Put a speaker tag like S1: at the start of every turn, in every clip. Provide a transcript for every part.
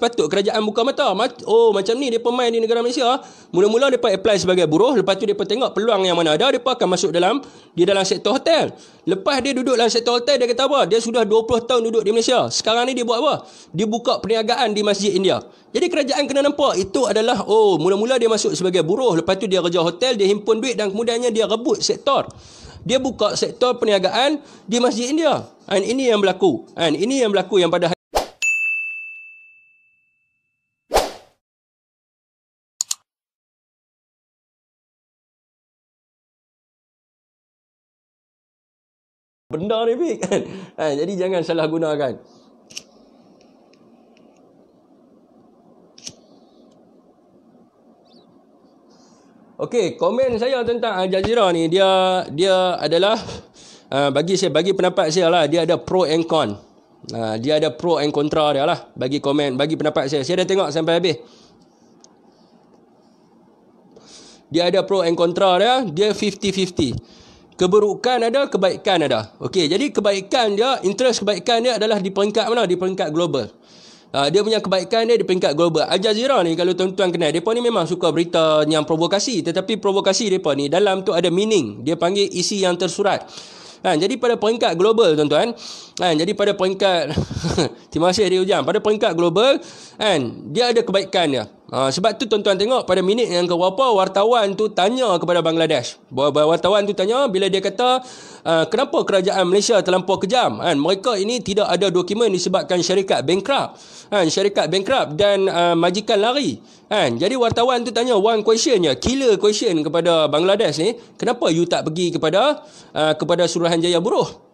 S1: sepatut kerajaan buka mata. Oh, macam ni dia pemain di negara Malaysia. Mula-mula depa apply sebagai buruh, lepas tu dia tengok peluang yang mana ada, dia akan masuk dalam di dalam sektor hotel. Lepas dia duduk dalam sektor hotel, dia kata apa? Dia sudah 20 tahun duduk di Malaysia. Sekarang ni dia buat apa? Dia buka perniagaan di Masjid India. Jadi kerajaan kena nampak itu adalah oh, mula-mula dia masuk sebagai buruh, lepas tu dia kerja hotel, dia himpun duit dan kemudiannya dia rebut sektor. Dia buka sektor perniagaan di Masjid India. And ini yang berlaku. And ini yang berlaku yang pada benda ni big kan. Ha, jadi jangan salah gunakan. Okey, komen saya tentang Al Jazeera ni dia dia adalah uh, bagi saya bagi pendapat saya lah dia ada pro and con. Uh, dia ada pro and contra. dia lah bagi komen bagi pendapat saya. Saya dah tengok sampai habis. Dia ada pro and contra. dia, dia 50-50 keburukan ada, kebaikan ada. Okey, jadi kebaikan dia, interest kebaikan dia adalah di peringkat mana? Di peringkat global. Uh, dia punya kebaikan dia di peringkat global. Al Jazeera ni kalau tuan-tuan kenal, depa ni memang suka berita yang provokasi, tetapi provokasi depa ni dalam tu ada meaning. Dia panggil isi yang tersurat. Kan? Jadi pada peringkat global tuan-tuan, kan jadi pada peringkat terima kasih Adik Ujang pada peringkat global kan dia ada kebaikan dia ha, sebab tu tuan-tuan tengok pada minit yang ke berapa wartawan tu tanya kepada Bangladesh wartawan tu tanya bila dia kata ah, kenapa kerajaan Malaysia terlampau kejam kan mereka ini tidak ada dokumen disebabkan syarikat bankrupt kan syarikat bankrupt dan uh, majikan lari kan jadi wartawan tu tanya one question je killer question kepada Bangladesh ni kenapa you tak pergi kepada uh, kepada Suruhanjaya Buruh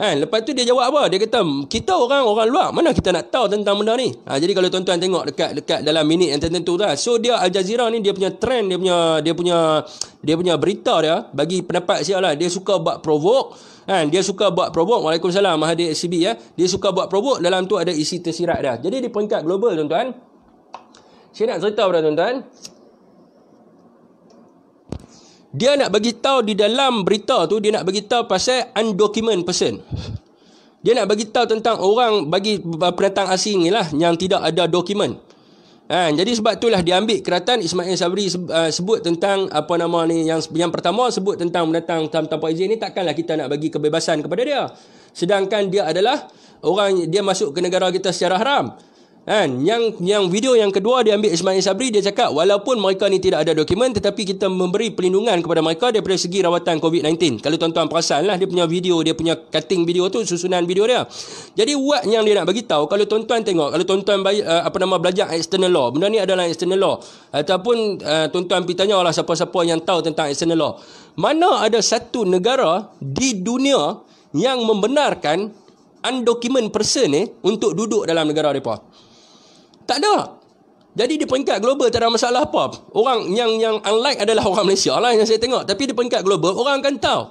S1: Ha, lepas tu dia jawab apa? Dia kata, kita orang-orang luar, mana kita nak tahu tentang benda ni? Ha, jadi kalau tuan-tuan tengok dekat dekat dalam minit yang tertentu tu ha, So dia Al Jazeera ni dia punya trend, dia punya dia punya dia punya berita dia bagi pendapat siapa lah, dia suka buat provok Ha, kan? dia suka buat provok Waalaikumsalam Mahdi SCB ya. Dia suka buat provok dalam tu ada isi tersirat dia. Jadi di peringkat global tuan-tuan, saya nak cerita pada tuan-tuan, dia nak bagi tahu di dalam berita tu dia nak bagi tahu pasal undocumented person. Dia nak bagi tahu tentang orang bagi pendatang asing lah yang tidak ada dokumen. Ha, jadi sebab itulah dia ambil keratan Ismail Sabri uh, sebut tentang apa nama ni yang yang pertama sebut tentang pendatang tanpa izin ni takkanlah kita nak bagi kebebasan kepada dia. Sedangkan dia adalah orang dia masuk ke negara kita secara haram. Kan? Yang yang video yang kedua dia ambil Ismail Sabri dia cakap walaupun mereka ni tidak ada dokumen tetapi kita memberi perlindungan kepada mereka daripada segi rawatan COVID-19. Kalau tuan-tuan perasan lah dia punya video, dia punya cutting video tu susunan video dia. Jadi what yang dia nak bagi tahu kalau tuan-tuan tengok kalau tuan-tuan bayi, uh, apa nama belajar external law. Benda ni adalah external law. Ataupun uh, tuan-tuan pergi tanyalah siapa-siapa yang tahu tentang external law. Mana ada satu negara di dunia yang membenarkan undocumented person ni untuk duduk dalam negara mereka? Tak ada. Jadi di peringkat global tak ada masalah apa. Orang yang yang unlike adalah orang Malaysia lah yang saya tengok. Tapi di peringkat global orang akan tahu.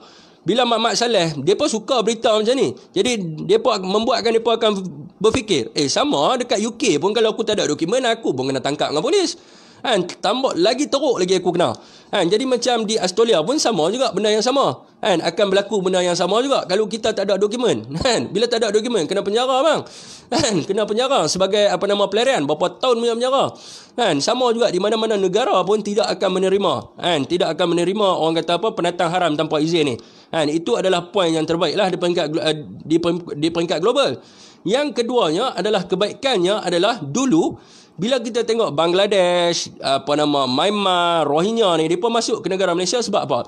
S1: Bila Mak Mak Saleh, dia pun suka berita macam ni. Jadi dia pun membuatkan dia pun akan berfikir, eh sama dekat UK pun kalau aku tak ada dokumen aku pun kena tangkap dengan polis kan tambah lagi teruk lagi aku kena kan jadi macam di Australia pun sama juga benda yang sama kan akan berlaku benda yang sama juga kalau kita tak ada dokumen kan bila tak ada dokumen kena penjara bang kan kena penjara sebagai apa nama pelarian berapa tahun punya penjara kan sama juga di mana-mana negara pun tidak akan menerima kan tidak akan menerima orang kata apa penatang haram tanpa izin ni kan itu adalah poin yang terbaiklah di peringkat eh, di peringkat global yang keduanya adalah kebaikannya adalah dulu bila kita tengok Bangladesh, apa nama Myanmar, Rohingya ni depa masuk ke negara Malaysia sebab apa?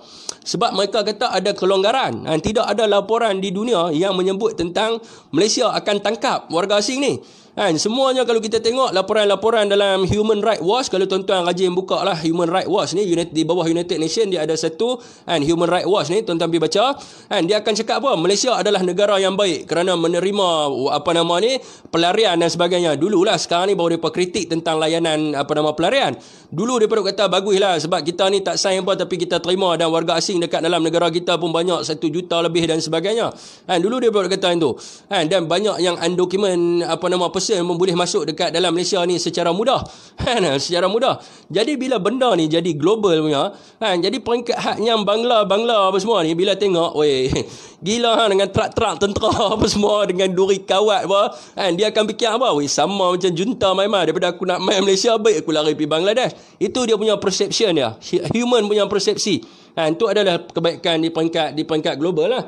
S1: Sebab mereka kata ada kelonggaran. Ha, tidak ada laporan di dunia yang menyebut tentang Malaysia akan tangkap warga asing ni. Kan? Semuanya kalau kita tengok laporan-laporan dalam Human Rights Watch, kalau tuan-tuan rajin buka lah Human Rights Watch ni, United, di bawah United Nation dia ada satu kan, Human Rights Watch ni, tuan-tuan pergi baca. Kan? Dia akan cakap apa? Malaysia adalah negara yang baik kerana menerima apa nama ni pelarian dan sebagainya. Dululah sekarang ni baru mereka kritik tentang layanan apa nama pelarian. Dulu mereka kata lah sebab kita ni tak sign apa tapi kita terima dan warga asing dekat dalam negara kita pun banyak satu juta lebih dan sebagainya. Kan? Dulu dia berkata itu. Kan? Dan banyak yang undocumented apa nama person pun boleh masuk dekat dalam Malaysia ni secara mudah kan secara mudah jadi bila benda ni jadi global punya kan jadi peringkat hak yang bangla bangla apa semua ni bila tengok wey gila ha, dengan trak-trak tentera apa semua dengan duri kawat apa kan dia akan fikir apa wey sama macam junta main daripada aku nak main Malaysia baik aku lari pergi Bangladesh itu dia punya perception dia human punya persepsi kan tu adalah kebaikan di peringkat di peringkat global lah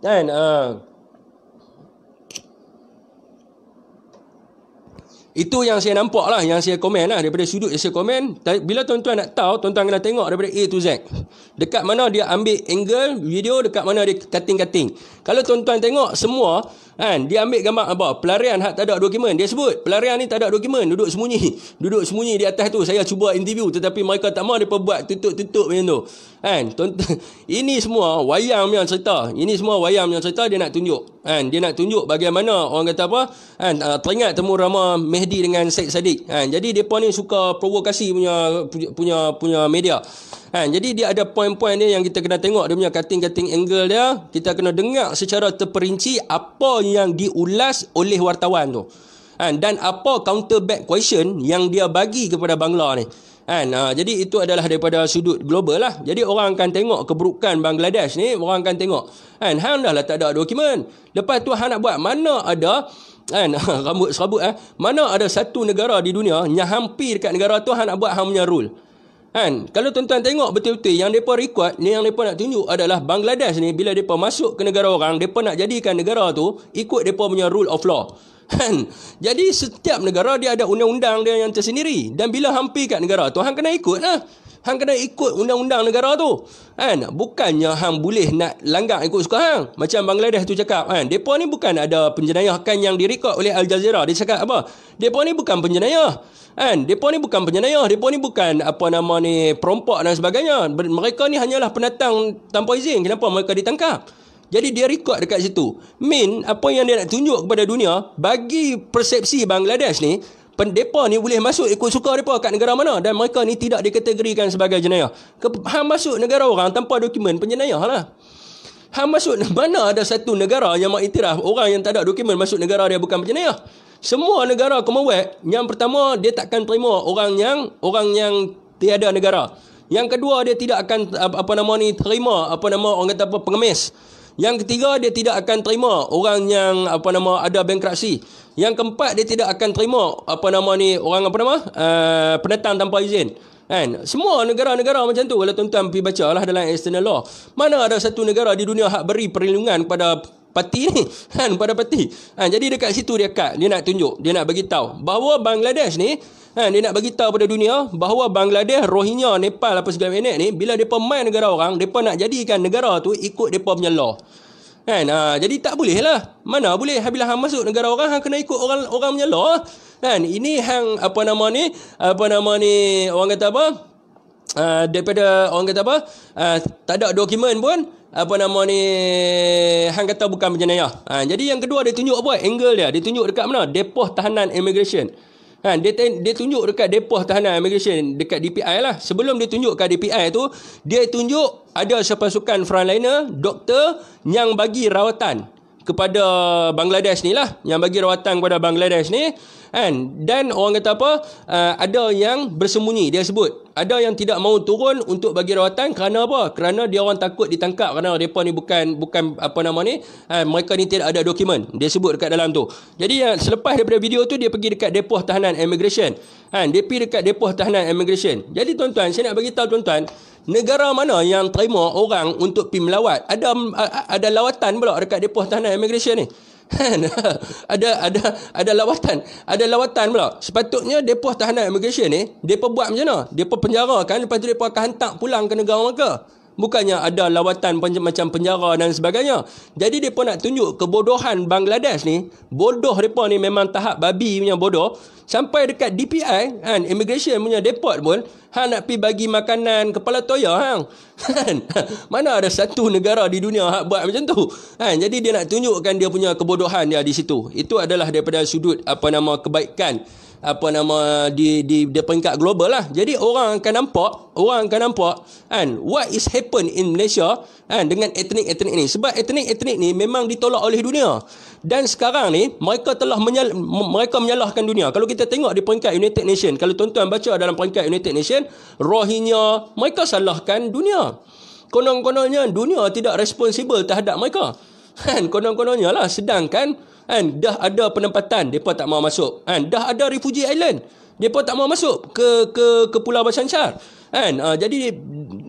S1: kan Uh. Itu yang saya nampak lah, yang saya komen lah daripada sudut yang saya komen. Bila tuan-tuan nak tahu, tuan-tuan kena tengok daripada A to Z. Dekat mana dia ambil angle video, dekat mana dia cutting-cutting. Kalau tuan-tuan tengok, semua kan dia ambil gambar apa pelarian hak tak ada dokumen dia sebut pelarian ni tak ada dokumen duduk sembunyi duduk sembunyi di atas tu saya cuba interview tetapi mereka tak mahu dia buat tutup-tutup macam tu kan ini semua wayang yang cerita ini semua wayang yang cerita dia nak tunjuk kan dia nak tunjuk bagaimana orang kata apa kan ah, teringat temu rama Mehdi dengan Said Sadiq kan jadi depa ni suka provokasi punya punya punya media Ha, jadi dia ada poin-poin dia yang kita kena tengok dia punya cutting-cutting angle dia. Kita kena dengar secara terperinci apa yang diulas oleh wartawan tu. Ha, dan apa counter back question yang dia bagi kepada Bangla ni. And, ha, jadi itu adalah daripada sudut global lah. Jadi orang akan tengok keburukan Bangladesh ni, orang akan tengok. Kan, hang dah lah tak ada dokumen. Lepas tu hang nak buat mana ada kan rambut serabut eh. Mana ada satu negara di dunia yang hampir dekat negara tu hang nak buat hang punya rule. Kan? Kalau tuan-tuan tengok betul-betul yang mereka record ni yang mereka nak tunjuk adalah Bangladesh ni bila mereka masuk ke negara orang, mereka nak jadikan negara tu ikut mereka punya rule of law. Kan? Jadi setiap negara dia ada undang-undang dia yang tersendiri. Dan bila hampir kat negara tu, hang kena ikut lah. Hang kena ikut undang-undang negara tu. Kan? Bukannya hang boleh nak langgar ikut suka hang. Macam Bangladesh tu cakap. Kan? Mereka ni bukan ada penjenayahkan yang direkod oleh Al Jazeera. Dia cakap apa? Mereka ni bukan penjenayah kan depa ni bukan penyenayah depa ni bukan apa nama ni perompak dan sebagainya mereka ni hanyalah penatang tanpa izin kenapa mereka ditangkap jadi dia rekod dekat situ min apa yang dia nak tunjuk kepada dunia bagi persepsi Bangladesh ni pendepa ni boleh masuk ikut suka depa kat negara mana dan mereka ni tidak dikategorikan sebagai jenayah Ke, ha masuk negara orang tanpa dokumen penjenayah lah ha masuk mana ada satu negara yang mengiktiraf orang yang tak ada dokumen masuk negara dia bukan penjenayah semua negara Commonwealth yang pertama dia takkan terima orang yang orang yang tiada negara. Yang kedua dia tidak akan apa nama ni terima apa nama orang kata apa pengemis. Yang ketiga dia tidak akan terima orang yang apa nama ada bankrupsi. Yang keempat dia tidak akan terima apa nama ni orang apa nama uh, eh, pendatang tanpa izin. Kan? Semua negara-negara macam tu kalau tuan-tuan pergi baca dalam external law. Mana ada satu negara di dunia hak beri perlindungan kepada parti ni kan pada parti kan ha, jadi dekat situ dia kat dia nak tunjuk dia nak bagi tahu bahawa Bangladesh ni kan dia nak bagi tahu pada dunia bahawa Bangladesh Rohingya Nepal apa segala macam ni bila depa main negara orang depa nak jadikan negara tu ikut depa punya law kan ha, jadi tak boleh lah mana boleh bila hang masuk negara orang hang kena ikut orang orang punya law kan ini hang apa nama ni apa nama ni orang kata apa Uh, daripada orang kata apa uh, tak ada dokumen pun apa nama ni hang kata bukan berjenayah ha, jadi yang kedua dia tunjuk apa angle dia dia tunjuk dekat mana depoh tahanan immigration ha, dia, ten, dia tunjuk dekat depoh tahanan immigration dekat DPI lah sebelum dia tunjuk kat DPI tu dia tunjuk ada sepasukan frontliner doktor yang bagi rawatan kepada Bangladesh ni lah yang bagi rawatan kepada Bangladesh ni kan dan orang kata apa eh, ada yang bersembunyi dia sebut ada yang tidak mau turun untuk bagi rawatan kerana apa kerana dia orang takut ditangkap kerana depa ni bukan bukan apa nama ni eh, mereka ni tidak ada dokumen dia sebut dekat dalam tu jadi eh, selepas daripada video tu dia pergi dekat depoh tahanan immigration kan dia pergi dekat depoh tahanan immigration jadi tuan-tuan saya nak bagi tahu tuan-tuan negara mana yang terima orang untuk pergi melawat ada ada lawatan pula dekat depoh tahanan immigration ni ada ada ada lawatan ada lawatan pula sepatutnya depoh tahanan immigration ni depa buat macam mana depa penjarakan lepas tu depa akan hantar pulang ke negara mereka bukannya ada lawatan macam penjara dan sebagainya. Jadi depa nak tunjuk kebodohan Bangladesh ni, bodoh depa ni memang tahap babi punya bodoh sampai dekat DPI kan immigration punya depot pun ha nak pi bagi makanan kepala toya hang kan? mana ada satu negara di dunia hak buat macam tu kan jadi dia nak tunjukkan dia punya kebodohan dia di situ itu adalah daripada sudut apa nama kebaikan apa nama di di di peringkat global lah. Jadi orang akan nampak, orang akan nampak kan what is happen in Malaysia kan dengan etnik-etnik ini. Sebab etnik-etnik ni memang ditolak oleh dunia. Dan sekarang ni mereka telah menyal, mereka menyalahkan dunia. Kalau kita tengok di peringkat United Nation, kalau tuan-tuan baca dalam peringkat United Nation, Rohingya mereka salahkan dunia. Konon-kononnya dunia tidak responsibel terhadap mereka. Kan konon-kononnya lah sedangkan kan dah ada penempatan depa tak mau masuk kan dah ada refugee island depa tak mau masuk ke ke ke pulau basanchar kan uh, jadi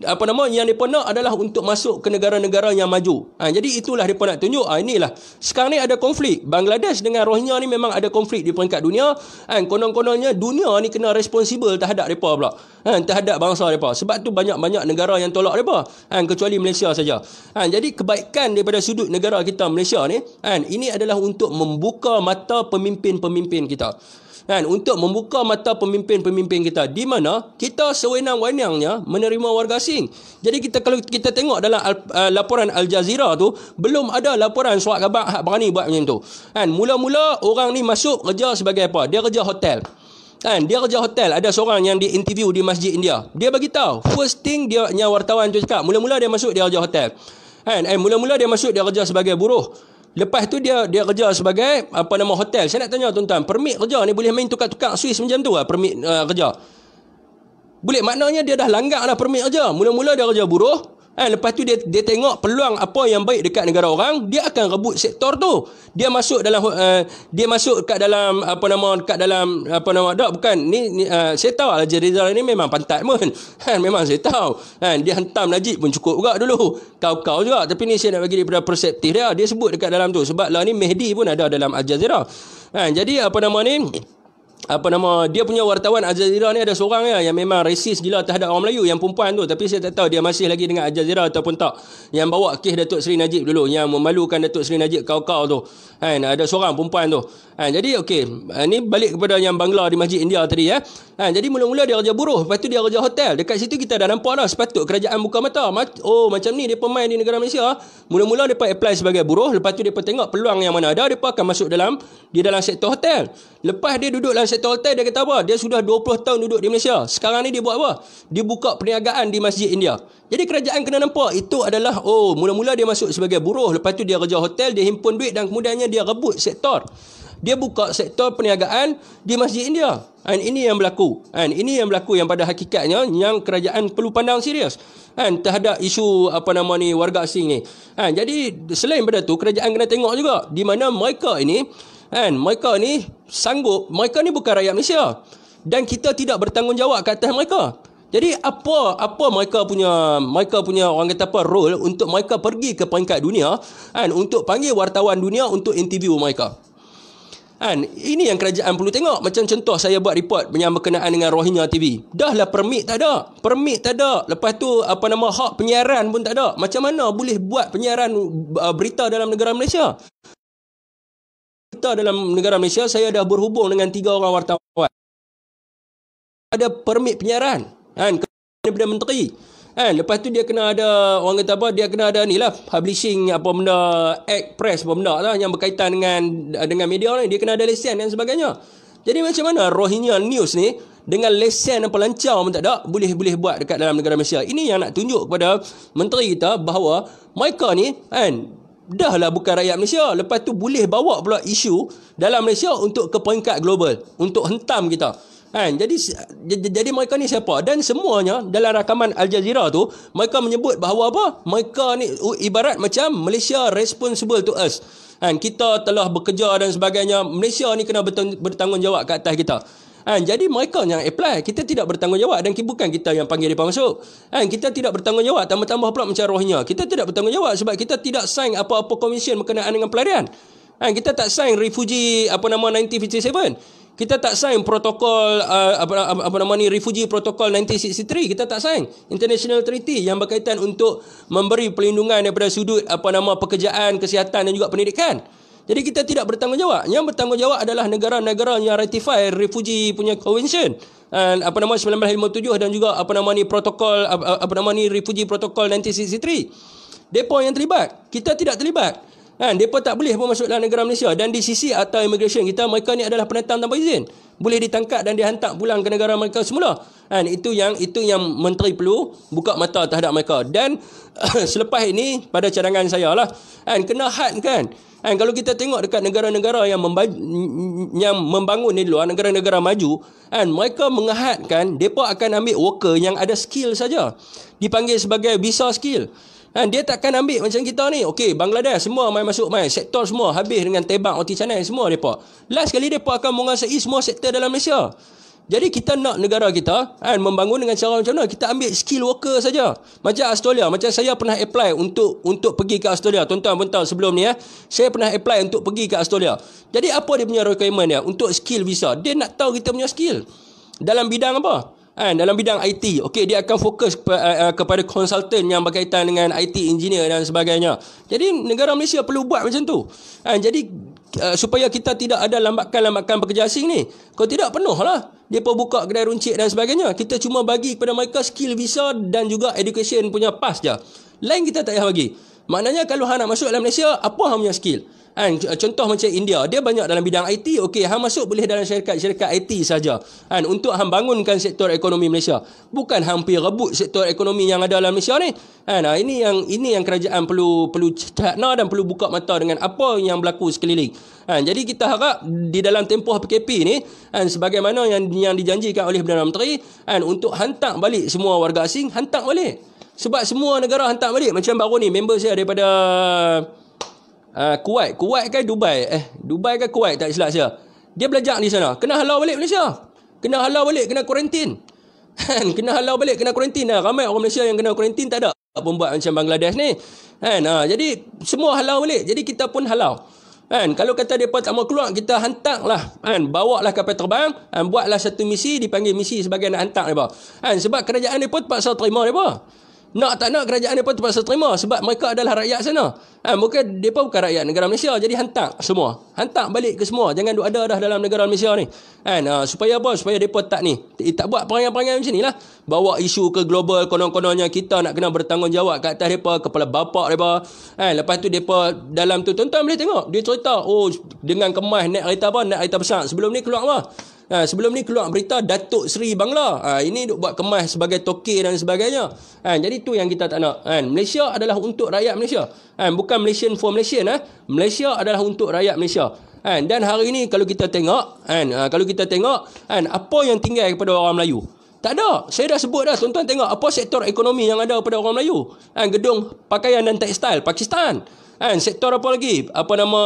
S1: apa nama yang depa nak adalah untuk masuk ke negara-negara yang maju. Ha, jadi itulah depa nak tunjuk ha, inilah. Sekarang ni ada konflik. Bangladesh dengan Rohingya ni memang ada konflik di peringkat dunia. ha, konon-kononnya dunia ni kena responsible terhadap depa pula. ha, terhadap bangsa depa. Sebab tu banyak-banyak negara yang tolak depa. ha, kecuali Malaysia saja. ha, jadi kebaikan daripada sudut negara kita Malaysia ni ha, ini adalah untuk membuka mata pemimpin-pemimpin kita kan untuk membuka mata pemimpin-pemimpin kita di mana kita sewenang-wenangnya menerima warga asing. Jadi kita kalau kita tengok dalam al, uh, laporan Al Jazeera tu belum ada laporan suat khabar hak berani buat macam tu. Kan mula-mula orang ni masuk kerja sebagai apa? Dia kerja hotel. Kan dia kerja hotel ada seorang yang diinterview di Masjid India. Dia bagi tahu first thing dia nyawa wartawan tu cakap mula-mula dia masuk dia kerja hotel. Kan eh mula-mula dia masuk dia kerja sebagai buruh. Lepas tu dia dia kerja sebagai apa nama hotel. Saya nak tanya tuan-tuan, permit kerja ni boleh main tukar-tukar Swiss macam tu lah permit uh, kerja. Boleh maknanya dia dah langgar lah permit kerja. Mula-mula dia kerja buruh, Ha, lepas tu dia dia tengok peluang apa yang baik dekat negara orang, dia akan rebut sektor tu. Dia masuk dalam uh, dia masuk kat dalam apa nama kat dalam apa nama dak bukan. Ni, ni uh, saya tahu Al Jazeera ni memang pantat pun. Ha, memang saya tahu. Ha, dia hentam Najib pun cukup juga dulu. Kau-kau juga tapi ni saya nak bagi daripada perspektif dia. Dia sebut dekat dalam tu sebab lah ni Mehdi pun ada dalam Al Jazeera. Ha, jadi apa nama ni? apa nama dia punya wartawan Al ni ada seorang ya yang memang resis gila terhadap orang Melayu yang perempuan tu tapi saya tak tahu dia masih lagi dengan Al ataupun tak yang bawa kes Datuk Seri Najib dulu yang memalukan Datuk Seri Najib kau-kau tu kan ada seorang perempuan tu kan jadi okey eh, ni balik kepada yang bangla di Masjid India tadi ya kan jadi mula-mula dia kerja buruh lepas tu dia kerja hotel dekat situ kita dah nampak dah sepatut kerajaan buka mata oh macam ni dia pemain di negara Malaysia mula-mula dia apply sebagai buruh lepas tu dia tengok peluang yang mana ada dia akan masuk dalam di dalam sektor hotel Lepas dia duduk dalam satu hotel, dia kata apa? Dia sudah 20 tahun duduk di Malaysia. Sekarang ni dia buat apa? Dia buka perniagaan di Masjid India. Jadi kerajaan kena nampak itu adalah oh mula-mula dia masuk sebagai buruh. Lepas tu dia kerja hotel, dia himpun duit dan kemudiannya dia rebut sektor. Dia buka sektor perniagaan di Masjid India. And ini yang berlaku. And ini yang berlaku yang pada hakikatnya yang kerajaan perlu pandang serius. And terhadap isu apa nama ni warga asing ni. And jadi selain pada tu kerajaan kena tengok juga di mana mereka ini kan mereka ni sanggup mereka ni bukan rakyat Malaysia dan kita tidak bertanggungjawab ke atas mereka jadi apa apa mereka punya mereka punya orang kata apa role untuk mereka pergi ke peringkat dunia kan untuk panggil wartawan dunia untuk interview mereka kan ini yang kerajaan perlu tengok macam contoh saya buat report yang berkenaan dengan Rohingya TV dah lah permit tak ada permit tak ada lepas tu apa nama hak penyiaran pun tak ada macam mana boleh buat penyiaran uh, berita dalam negara Malaysia berita dalam negara Malaysia, saya dah berhubung dengan tiga orang wartawan. Ada permit penyiaran. Kan? Kepada Menteri. Kan? Lepas tu dia kena ada, orang kata apa, dia kena ada ni lah, publishing apa benda, act press apa benda lah, yang berkaitan dengan dengan media ni. Dia kena ada lesen dan sebagainya. Jadi macam mana Rohingya News ni, dengan lesen dan pelancar pun tak ada, boleh-boleh buat dekat dalam negara Malaysia. Ini yang nak tunjuk kepada menteri kita bahawa mereka ni, kan, dah lah bukan rakyat Malaysia. Lepas tu boleh bawa pula isu dalam Malaysia untuk ke peringkat global. Untuk hentam kita. Kan? Jadi jadi mereka ni siapa? Dan semuanya dalam rakaman Al Jazeera tu, mereka menyebut bahawa apa? Mereka ni ibarat macam Malaysia responsible to us. Kan? Kita telah bekerja dan sebagainya. Malaysia ni kena bertanggungjawab ke atas kita. Ha, jadi mereka yang apply. Kita tidak bertanggungjawab dan bukan kita yang panggil mereka masuk. Ha, kita tidak bertanggungjawab tambah-tambah pula macam rohnya. Kita tidak bertanggungjawab sebab kita tidak sign apa-apa komisen berkenaan dengan pelarian. Ha, kita tak sign refugee apa nama 1957. Kita tak sign protokol uh, apa, apa, apa nama ni refugee protokol 1963. Kita tak sign international treaty yang berkaitan untuk memberi pelindungan daripada sudut apa nama pekerjaan, kesihatan dan juga pendidikan. Jadi kita tidak bertanggungjawab. Yang bertanggungjawab adalah negara-negara yang ratify refugee punya convention. dan apa nama 1957 dan juga apa nama ni protokol apa, nama ni refugee protokol 1963. Depa yang terlibat. Kita tidak terlibat. Kan, depa tak boleh pun masuk dalam negara Malaysia dan di sisi atau immigration kita mereka ni adalah penentang tanpa izin. Boleh ditangkap dan dihantar pulang ke negara mereka semula. Kan, itu yang itu yang menteri perlu buka mata terhadap mereka. Dan selepas ini pada cadangan saya lah. Kan, kena had kan. And kalau kita tengok dekat negara-negara yang, memba- yang membangun ni luar negara-negara maju, and mereka mengahatkan mereka akan ambil worker yang ada skill saja. Dipanggil sebagai visa skill. Kan, dia takkan ambil macam kita ni. Okey, Bangladesh semua main masuk main. Sektor semua habis dengan tebak, OT channel semua mereka. Last kali mereka akan menguasai semua sektor dalam Malaysia. Jadi kita nak negara kita kan membangun dengan cara macam mana? Kita ambil skill worker saja. Macam Australia, macam saya pernah apply untuk untuk pergi ke Australia. Tuan-tuan pentas sebelum ni eh. Saya pernah apply untuk pergi ke Australia. Jadi apa dia punya requirement dia untuk skill visa? Dia nak tahu kita punya skill. Dalam bidang apa? Kan, dalam bidang IT. okay dia akan fokus pe, uh, eh, kepada konsultan yang berkaitan dengan IT engineer dan sebagainya. Jadi negara Malaysia perlu buat macam tu. Kan, jadi uh, supaya kita tidak ada lambakan-lambakan pekerja asing ni. Kalau tidak penuh lah dia pun buka kedai runcit dan sebagainya. Kita cuma bagi kepada mereka skill visa dan juga education punya pass je. Lain kita tak payah bagi. Maknanya kalau hang nak masuk dalam Malaysia, apa hang punya skill? Kan, contoh macam India, dia banyak dalam bidang IT. Okey, hang masuk boleh dalam syarikat-syarikat IT saja. Kan, untuk hang bangunkan sektor ekonomi Malaysia. Bukan hang pergi rebut sektor ekonomi yang ada dalam Malaysia ni. Kan, ah, ini yang ini yang kerajaan perlu perlu cakna dan perlu buka mata dengan apa yang berlaku sekeliling. Kan, jadi kita harap di dalam tempoh PKP ni, kan, sebagaimana yang yang dijanjikan oleh Perdana Menteri, kan, untuk hantar balik semua warga asing, hantar balik. Sebab semua negara hantar balik. Macam baru ni, member saya daripada uh, Kuwait Kuwait kan Dubai eh Dubai kan Kuwait tak silap saya dia belajar di sana kena halau balik Malaysia kena halau balik kena kuarantin kan? kena halau balik kena kuarantin dah ramai orang Malaysia yang kena kuarantin tak ada apa buat macam Bangladesh ni kan ha, jadi semua halau balik jadi kita pun halau kan kalau kata depa tak mau keluar kita hantar lah kan bawa lah kapal terbang kan buatlah satu misi dipanggil misi sebagai nak hantar depa kan sebab kerajaan depa terpaksa terima depa nak tak nak kerajaan mereka terpaksa terima sebab mereka adalah rakyat sana. Ha, mereka, mereka bukan rakyat negara Malaysia. Jadi hantar semua. Hantar balik ke semua. Jangan duk ada dah dalam negara Malaysia ni. Kan, ha, supaya apa? Supaya mereka tak ni. Tak buat perangai-perangai macam ni lah. Bawa isu ke global konon-kononnya kita nak kena bertanggungjawab kat atas mereka, kepala bapak mereka. Ha, lepas tu mereka dalam tu, tuan-tuan boleh tengok. Dia cerita, oh dengan kemas naik kereta apa, naik kereta besar. Sebelum ni keluar apa? Ha, sebelum ni keluar berita Datuk Seri Bangla. Ha, ini duk buat kemas sebagai toke dan sebagainya. Ha, jadi tu yang kita tak nak. Ha, Malaysia adalah untuk rakyat Malaysia. Ha, bukan Malaysian for Malaysian. Ha. Malaysia adalah untuk rakyat Malaysia. Ha, dan hari ini kalau kita tengok, ha, ha, kalau kita tengok, ha, apa yang tinggal kepada orang Melayu? Tak ada. Saya dah sebut dah. Tuan-tuan tengok apa sektor ekonomi yang ada kepada orang Melayu. Ha, gedung pakaian dan tekstil Pakistan. Ha, sektor apa lagi? Apa nama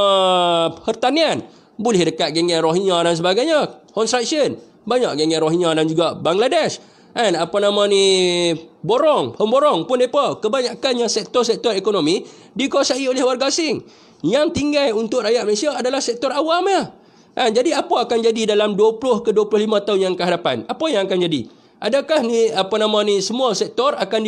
S1: pertanian? boleh dekat geng-geng Rohingya dan sebagainya construction banyak geng-geng Rohingya dan juga Bangladesh kan apa nama ni borong pemborong pun depa kebanyakannya sektor-sektor ekonomi dikuasai oleh warga asing yang tinggal untuk rakyat Malaysia adalah sektor awamnya kan jadi apa akan jadi dalam 20 ke 25 tahun yang ke hadapan apa yang akan jadi Adakah ni apa nama ni semua sektor akan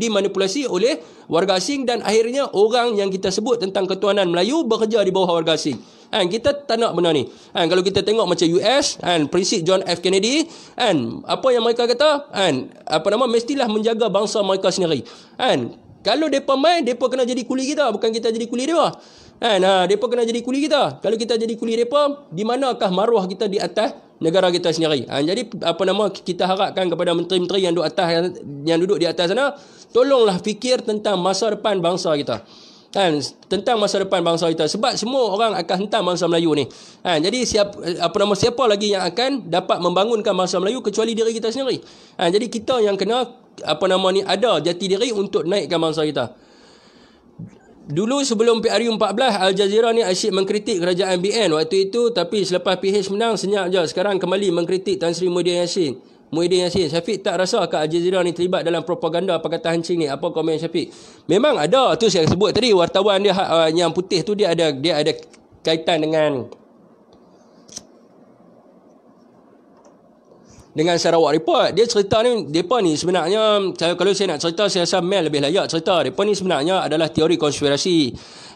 S1: dimanipulasi oleh warga asing dan akhirnya orang yang kita sebut tentang ketuanan Melayu bekerja di bawah warga asing. Kan kita tak nak benda ni. Kan kalau kita tengok macam US kan prinsip John F Kennedy kan apa yang mereka kata kan apa nama mestilah menjaga bangsa mereka sendiri. Kan kalau depa main depa kena jadi kuli kita bukan kita jadi kuli dia. Kan ha depa kena jadi kuli kita. Kalau kita jadi kuli depa di manakah maruah kita di atas negara kita sendiri. Ha, jadi apa nama kita harapkan kepada menteri-menteri yang duduk atas yang duduk di atas sana, tolonglah fikir tentang masa depan bangsa kita. Kan tentang masa depan bangsa kita sebab semua orang akan hentam bangsa Melayu ni. Kan jadi siapa apa nama siapa lagi yang akan dapat membangunkan bangsa Melayu kecuali diri kita sendiri. Kan jadi kita yang kena apa nama ni ada jati diri untuk naikkan bangsa kita. Dulu sebelum PRU14 Al Jazeera ni asyik mengkritik kerajaan BN waktu itu tapi selepas PH menang senyap je sekarang kembali mengkritik Tan Sri Muhyiddin Yassin. Muhyiddin Yassin Syafiq tak rasa ke Al Jazeera ni terlibat dalam propaganda Pakatan Hancing ni apa komen Syafiq? Memang ada tu saya sebut tadi wartawan dia ha, uh, yang putih tu dia ada dia ada kaitan dengan dengan Sarawak Report. Dia cerita ni, mereka ni sebenarnya, saya, kalau saya nak cerita, saya rasa Mel lebih layak cerita. Mereka ni sebenarnya adalah teori konspirasi.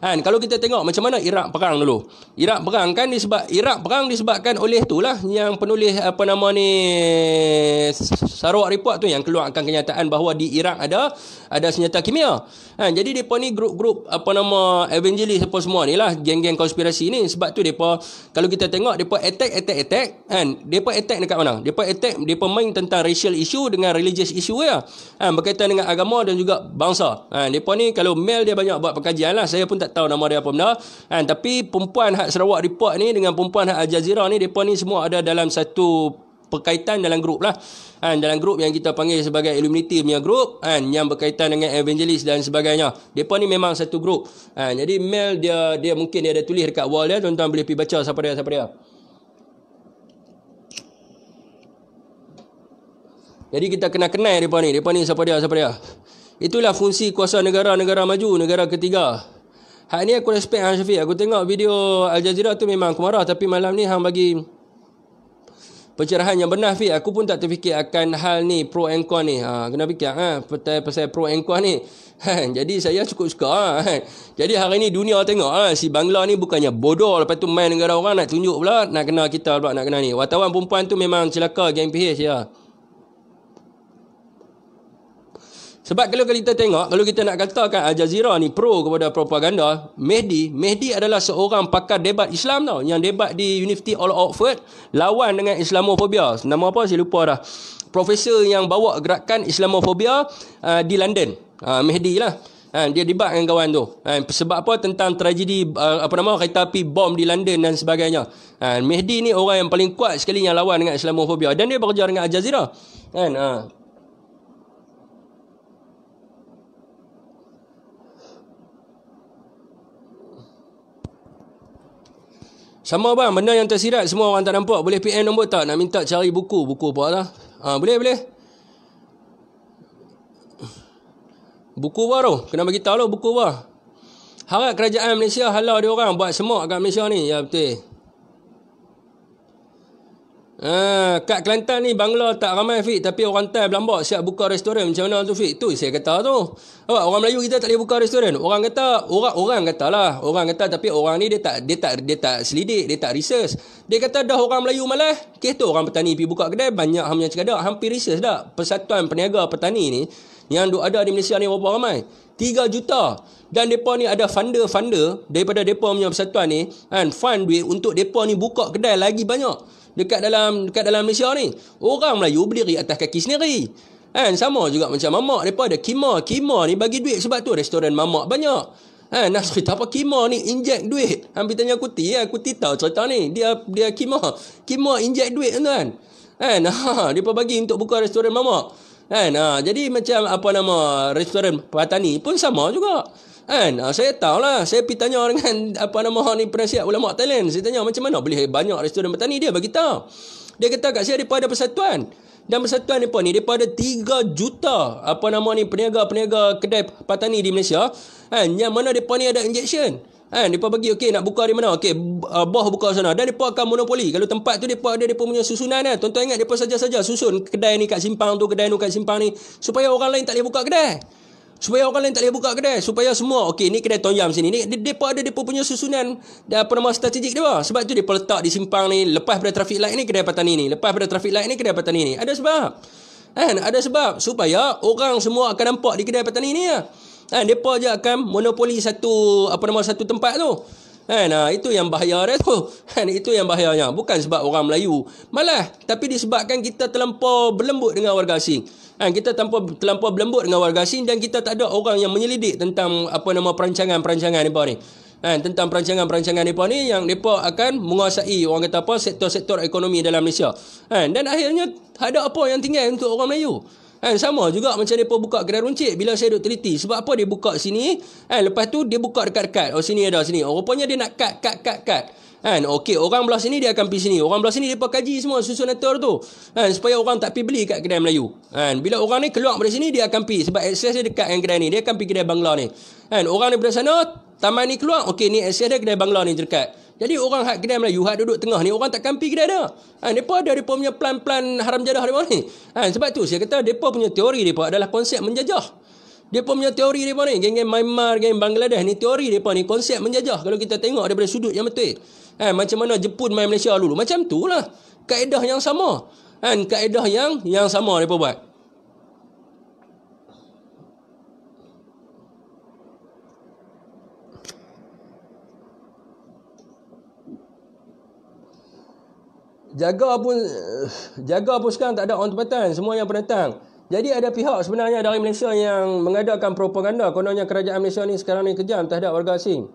S1: Kan? Kalau kita tengok macam mana Iraq perang dulu. Iraq perang kan disebab, Iraq perang disebabkan oleh tu yang penulis apa nama ni Sarawak Report tu yang keluarkan kenyataan bahawa di Iraq ada ada senjata kimia. Kan? Jadi mereka ni grup-grup apa nama evangelis apa semua ni lah geng-geng konspirasi ni sebab tu mereka kalau kita tengok mereka attack attack attack kan mereka attack dekat mana? Mereka attack attack mereka main tentang racial issue dengan religious issue ya. Ha, berkaitan dengan agama dan juga bangsa. Ha, mereka ni kalau mail dia banyak buat pengkajian lah. Saya pun tak tahu nama dia apa benda. Ha, tapi perempuan hak Sarawak report ni dengan perempuan hak Al Jazeera ni mereka ni semua ada dalam satu perkaitan dalam grup lah. Ha, dalam grup yang kita panggil sebagai Illuminati punya grup ha, yang berkaitan dengan evangelist dan sebagainya. Mereka ni memang satu grup. Ha, jadi male dia dia mungkin dia ada tulis dekat wall dia. Tuan-tuan boleh pergi baca siapa dia, siapa dia. Jadi kita kena kenal mereka ni. Mereka ni siapa dia, siapa dia. Itulah fungsi kuasa negara-negara maju, negara ketiga. Hari ni aku respect Hang Syafiq. Aku tengok video Al Jazeera tu memang aku marah. Tapi malam ni Hang bagi pencerahan yang benar, Fik. Aku pun tak terfikir akan hal ni, pro and con ni. Ha, kena fikir, ha, pasal, pasal pro and con ni. Ha, jadi saya cukup suka. Ha, ha. Jadi hari ni dunia tengok, ha, si Bangla ni bukannya bodoh. Lepas tu main negara orang nak tunjuk pula, nak kenal kita pula, nak kenal ni. Wartawan perempuan tu memang celaka, game PH, ya. Ha. Sebab kalau kita tengok, kalau kita nak katakan Al Jazeera ni pro kepada propaganda, Mehdi, Mehdi adalah seorang pakar debat Islam tau. Yang debat di University of Oxford, lawan dengan Islamophobia. Nama apa saya lupa dah. Profesor yang bawa gerakan Islamophobia uh, di London. Uh, Mehdi lah. Ha, dia debat dengan kawan tu. Ha, sebab apa tentang tragedi uh, apa nama kereta api bom di London dan sebagainya. Ha, Mehdi ni orang yang paling kuat sekali yang lawan dengan Islamophobia. Dan dia bekerja dengan Al Jazeera. Kan? Ha, Sama bang, benda yang tersirat semua orang tak nampak. Boleh PM nombor tak? Nak minta cari buku, buku apa lah. Ha, boleh, boleh. Buku apa tu? Kena bagi lah buku apa. Harap kerajaan Malaysia halau dia orang buat semak kat Malaysia ni. Ya betul. Ha, kat Kelantan ni bangla tak ramai Fik Tapi orang Thai belambak siap buka restoran Macam mana tu Fik? Tu saya kata tu Apa? Orang Melayu kita tak boleh buka restoran Orang kata, orang orang kata lah Orang kata tapi orang ni dia tak dia tak, dia tak selidik Dia tak research Dia kata dah orang Melayu malah Okay tu orang petani pergi buka kedai Banyak hamnya cekadak Hampir research dah Persatuan Perniaga Petani ni Yang duk ada di Malaysia ni berapa ramai 3 juta dan depa ni ada funder-funder daripada depa punya persatuan ni kan fund duit untuk depa ni buka kedai lagi banyak dekat dalam dekat dalam Malaysia ni orang Melayu berdiri atas kaki sendiri kan sama juga macam mamak depa ada kima kima ni bagi duit sebab tu restoran mamak banyak kan nak cerita apa kima ni inject duit hampir tanya kuti ya kuti tahu cerita ni dia dia kima kima inject duit kan, kan kan ha depa bagi untuk buka restoran mamak kan ha jadi macam apa nama restoran patani pun sama juga Kan? Ha, saya tahu lah. Saya pergi tanya dengan apa nama hal ni penasihat ulama Thailand. Saya tanya macam mana boleh banyak restoran bertani. Dia bagi tahu. Dia kata kat saya daripada persatuan. Dan persatuan ni apa ni? Daripada 3 juta apa nama ni peniaga-peniaga kedai petani di Malaysia. Kan? Yang mana mereka ni ada injection. Kan? Mereka bagi okey nak buka di mana? Okey, bah buka sana. Dan mereka akan monopoli. Kalau tempat tu mereka ada mereka punya susunan kan. Tuan-tuan ingat mereka saja-saja susun kedai ni kat simpang tu, kedai ni kat simpang ni. Supaya orang lain tak boleh buka kedai supaya orang lain tak boleh buka kedai supaya semua okey ni kedai tonyam sini ni depa ada depa punya susunan dan apa nama strategik depa sebab tu depa letak di simpang ni lepas pada traffic light ni kedai petani ni lepas pada traffic light ni kedai petani ni ada sebab kan ada sebab supaya orang semua akan nampak di kedai petani ni lah kan depa je akan monopoli satu apa nama satu tempat tu kan ha, itu yang bahaya dia tu kan itu yang bahayanya bukan sebab orang Melayu malah tapi disebabkan kita terlampau berlembut dengan warga asing Kan kita tanpa terlampau berlembut dengan warga asing dan kita tak ada orang yang menyelidik tentang apa nama perancangan-perancangan depa ni. Kan tentang perancangan-perancangan depa ni yang depa akan menguasai orang kata apa sektor-sektor ekonomi dalam Malaysia. Kan dan akhirnya tak ada apa yang tinggal untuk orang Melayu. Kan sama juga macam depa buka kedai runcit bila saya duk teliti sebab apa dia buka sini? Kan lepas tu dia buka dekat-dekat. Oh sini ada sini. Oh, rupanya dia nak kat kat kat kat. Kan? Okey, orang belah sini dia akan pergi sini. Orang belah sini dia kaji semua susun natur tu. Kan? Supaya orang tak pergi beli kat kedai Melayu. Kan? Bila orang ni keluar dari sini, dia akan pergi. Sebab akses dia dekat dengan kedai ni. Dia akan pergi kedai Bangla ni. Kan? Orang daripada sana, taman ni keluar. Okey, ni akses dia kedai Bangla ni dekat. Jadi orang hak kedai Melayu, hak duduk tengah ni, orang tak kampi kedai dia. Ha, kan? mereka ada mereka punya plan pelan haram jadah mereka ni. Ha, sebab tu saya kata, mereka punya teori mereka adalah konsep menjajah. Mereka punya teori mereka ni, geng-geng Myanmar, geng Bangladesh ni, teori mereka ni, konsep menjajah. Kalau kita tengok daripada sudut yang betul. Eh, macam mana Jepun main Malaysia dulu. Macam tu lah. Kaedah yang sama. eh kaedah yang yang sama mereka buat. Jaga pun jaga pun sekarang tak ada orang tempatan. Semua yang penentang. Jadi ada pihak sebenarnya dari Malaysia yang mengadakan propaganda. Kononnya kerajaan Malaysia ni sekarang ni kejam terhadap warga asing.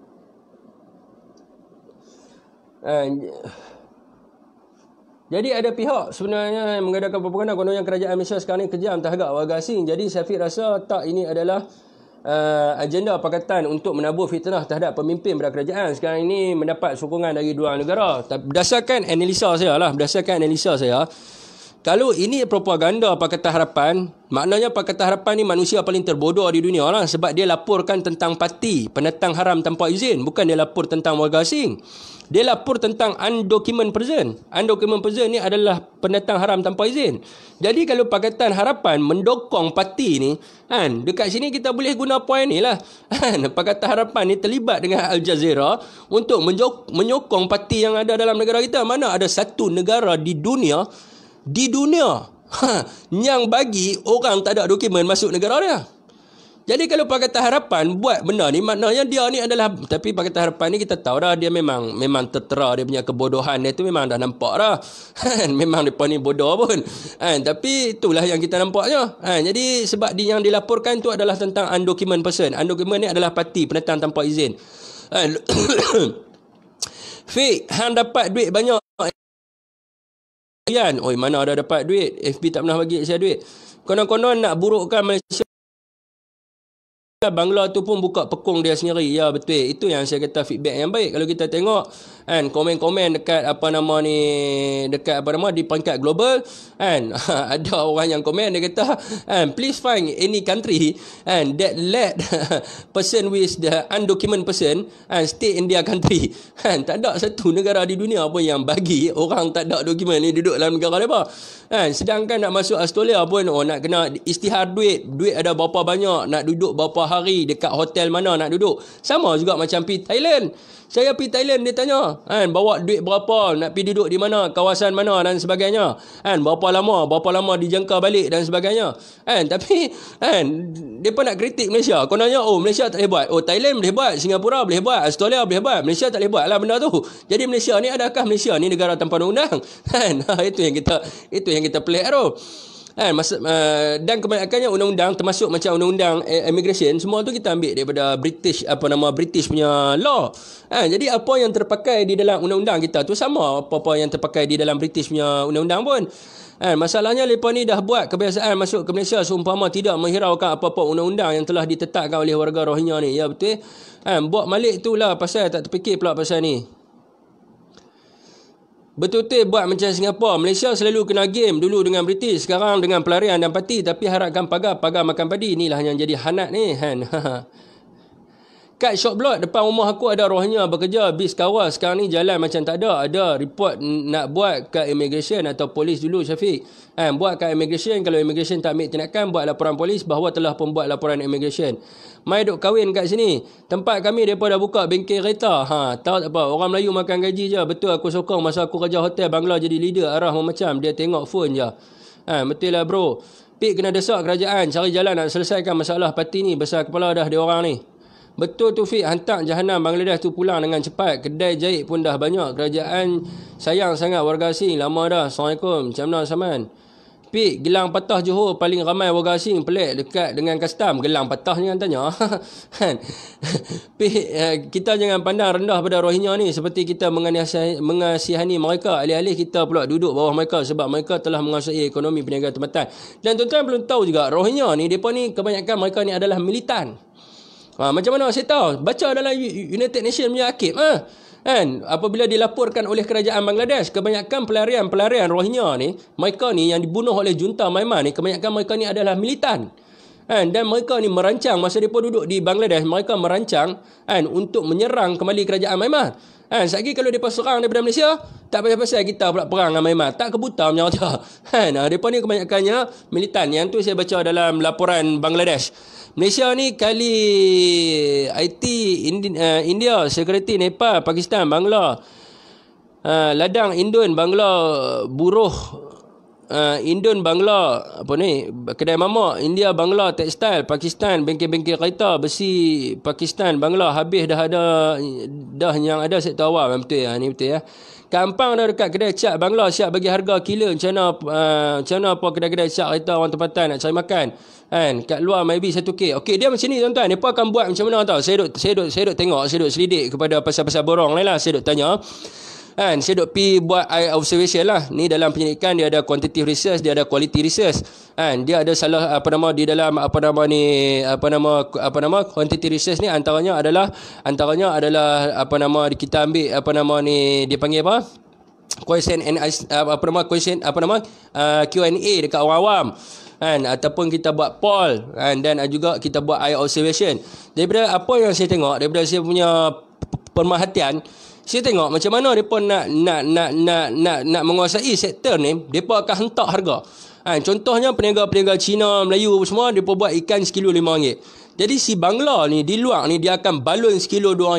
S1: Eh, jadi ada pihak sebenarnya yang mengadakan propaganda gunanya kerajaan Malaysia sekarang ini kejam terhadap warga asing. Jadi Syafiq rasa tak ini adalah uh, agenda pakatan untuk menabur fitnah terhadap pemimpin pada kerajaan. Sekarang ini mendapat sokongan dari dua negara. Berdasarkan analisa saya lah, berdasarkan analisa saya, kalau ini propaganda Pakatan Harapan, maknanya Pakatan Harapan ni manusia paling terbodoh di dunia lah sebab dia laporkan tentang parti, penentang haram tanpa izin. Bukan dia lapor tentang warga asing. Dia lapor tentang undocumented person. Undocumented person ni adalah penentang haram tanpa izin. Jadi kalau Pakatan Harapan mendokong parti ni, kan, dekat sini kita boleh guna poin ni lah. Kan, Pakatan Harapan ni terlibat dengan Al Jazeera untuk menyokong parti yang ada dalam negara kita. Mana ada satu negara di dunia di dunia ha, yang bagi orang tak ada dokumen masuk negara dia. Jadi kalau pakai harapan buat benda ni maknanya dia ni adalah tapi pakai harapan ni kita tahu dah dia memang memang tertera dia punya kebodohan dia tu memang dah nampak dah. memang depa ni bodoh pun. Kan tapi itulah yang kita nampaknya. Kan jadi sebab di yang dilaporkan tu adalah tentang undocumented person. Undocumented ni adalah parti penentang tanpa izin. Kan ha, Fik, hang dapat duit banyak Kan? Oi, mana ada dapat duit? FB tak pernah bagi saya duit. Konon-konon nak burukkan Malaysia. Kan Bangla tu pun buka pekung dia sendiri. Ya betul. Itu yang saya kata feedback yang baik. Kalau kita tengok kan komen-komen dekat apa nama ni dekat apa nama di peringkat global kan ada orang yang komen dia kata kan please find any country kan that let person with the undocumented person kan stay in their country. Kan tak ada satu negara di dunia pun yang bagi orang tak ada dokumen ni duduk dalam negara dia apa. Kan? Sedangkan nak masuk Australia pun oh, nak kena istihar duit. Duit ada berapa banyak. Nak duduk berapa hari dekat hotel mana nak duduk. Sama juga macam pergi Thailand. Saya pergi Thailand dia tanya, kan bawa duit berapa, nak pergi duduk di mana, kawasan mana dan sebagainya. Kan berapa lama, berapa lama dijangka balik dan sebagainya. Kan tapi kan depa nak kritik Malaysia. Kau oh Malaysia tak boleh buat. Oh Thailand boleh buat, Singapura boleh buat, Australia boleh buat. Malaysia tak boleh buat lah benda tu. Jadi Malaysia ni adakah Malaysia ni negara tanpa undang? Kan itu yang kita itu yang kita pelik tu. Kan, masa, uh, dan kebanyakannya undang-undang termasuk macam undang-undang eh, immigration semua tu kita ambil daripada British apa nama British punya law. Kan, jadi apa yang terpakai di dalam undang-undang kita tu sama apa-apa yang terpakai di dalam British punya undang-undang pun. Kan, masalahnya mereka ni dah buat kebiasaan masuk ke Malaysia seumpama tidak menghiraukan apa-apa undang-undang yang telah ditetapkan oleh warga rohinya ni. Ya betul eh? Kan, buat malik tu lah pasal tak terfikir pula pasal ni. Betul-betul buat macam Singapura. Malaysia selalu kena game dulu dengan British. Sekarang dengan pelarian dan parti. Tapi harapkan pagar-pagar makan padi. Inilah yang jadi hanat ni. Kan? kat shop block depan rumah aku ada rohnya bekerja bis kawal sekarang ni jalan macam tak ada ada report nak buat kat immigration atau polis dulu Syafiq eh buat kat immigration kalau immigration tak ambil tindakan buat laporan polis bahawa telah pun buat laporan immigration mai duk kahwin kat sini tempat kami depa dah buka bengkel kereta ha tahu tak apa orang Melayu makan gaji je betul aku sokong masa aku kerja hotel bangla jadi leader arah macam dia tengok phone je ha betul lah bro Pik kena desak kerajaan cari jalan nak selesaikan masalah parti ni besar kepala dah dia orang ni. Betul tu Fik, hantar jahanam Bangladesh tu pulang dengan cepat. Kedai jahit pun dah banyak. Kerajaan sayang sangat warga asing. Lama dah. Assalamualaikum. Macam mana Saman? Pik, gelang patah Johor paling ramai warga asing pelik dekat dengan custom. Gelang patah ni kan tanya. Kan? Pik, eh, kita jangan pandang rendah pada rohinya ni seperti kita mengasihani mereka. Alih-alih kita pula duduk bawah mereka sebab mereka telah menguasai ekonomi peniaga tempatan. Dan tuan-tuan belum tahu juga, rohinya ni, mereka ni kebanyakan mereka ni adalah militan. Ha, macam mana saya tahu? Baca dalam United Nations punya akib. Ha? Kan? Apabila dilaporkan oleh kerajaan Bangladesh, kebanyakan pelarian-pelarian rohnya ni, mereka ni yang dibunuh oleh junta Myanmar ni, kebanyakan mereka ni adalah militan. Kan? Dan mereka ni merancang, masa mereka duduk di Bangladesh, mereka merancang kan, untuk menyerang kembali kerajaan Myanmar. Kan? Sekejap lagi kalau mereka serang daripada Malaysia, tak payah pasal kita pula perang dengan Myanmar. Tak kebuta macam mana. Kan? Ha, mereka ni kebanyakannya militan. Yang tu saya baca dalam laporan Bangladesh. Malaysia ni kali IT Indi, uh, India Sekuriti Nepal Pakistan Bangla uh, eh, Ladang Indon Bangla Buruh uh, Indon Bangla Apa ni Kedai mamak India Bangla Tekstil Pakistan Bengkel-bengkel kereta Besi Pakistan Bangla Habis dah ada Dah yang ada sektor awal Betul ya Ni betul ya kampung dah dekat kedai cak Bangla siap bagi harga kilo macam mana uh, macam mana apa kedai-kedai cak kereta orang tempatan nak cari makan kan kat luar maybe 1k okey dia macam ni tuan-tuan depa akan buat macam mana tahu saya duk saya duk saya duk tengok saya duk selidik kepada pasal-pasal borong lah saya duk tanya kan saya duk pi buat eye observation lah ni dalam penyelidikan dia ada quantitative research dia ada quality research kan dia ada salah apa nama di dalam apa nama ni apa nama apa nama quantitative research ni antaranya adalah antaranya adalah apa nama kita ambil apa nama ni dia panggil apa Question and apa nama question apa nama uh, Q&A dekat orang awam kan ataupun kita buat poll kan dan juga kita buat eye observation daripada apa yang saya tengok daripada saya punya pemerhatian saya tengok macam mana depa nak, nak nak nak nak nak nak menguasai sektor ni depa akan hentak harga kan contohnya peniaga-peniaga Cina Melayu semua depa buat ikan sekilo RM5 jadi si bangla ni di luar ni dia akan balun sekilo RM2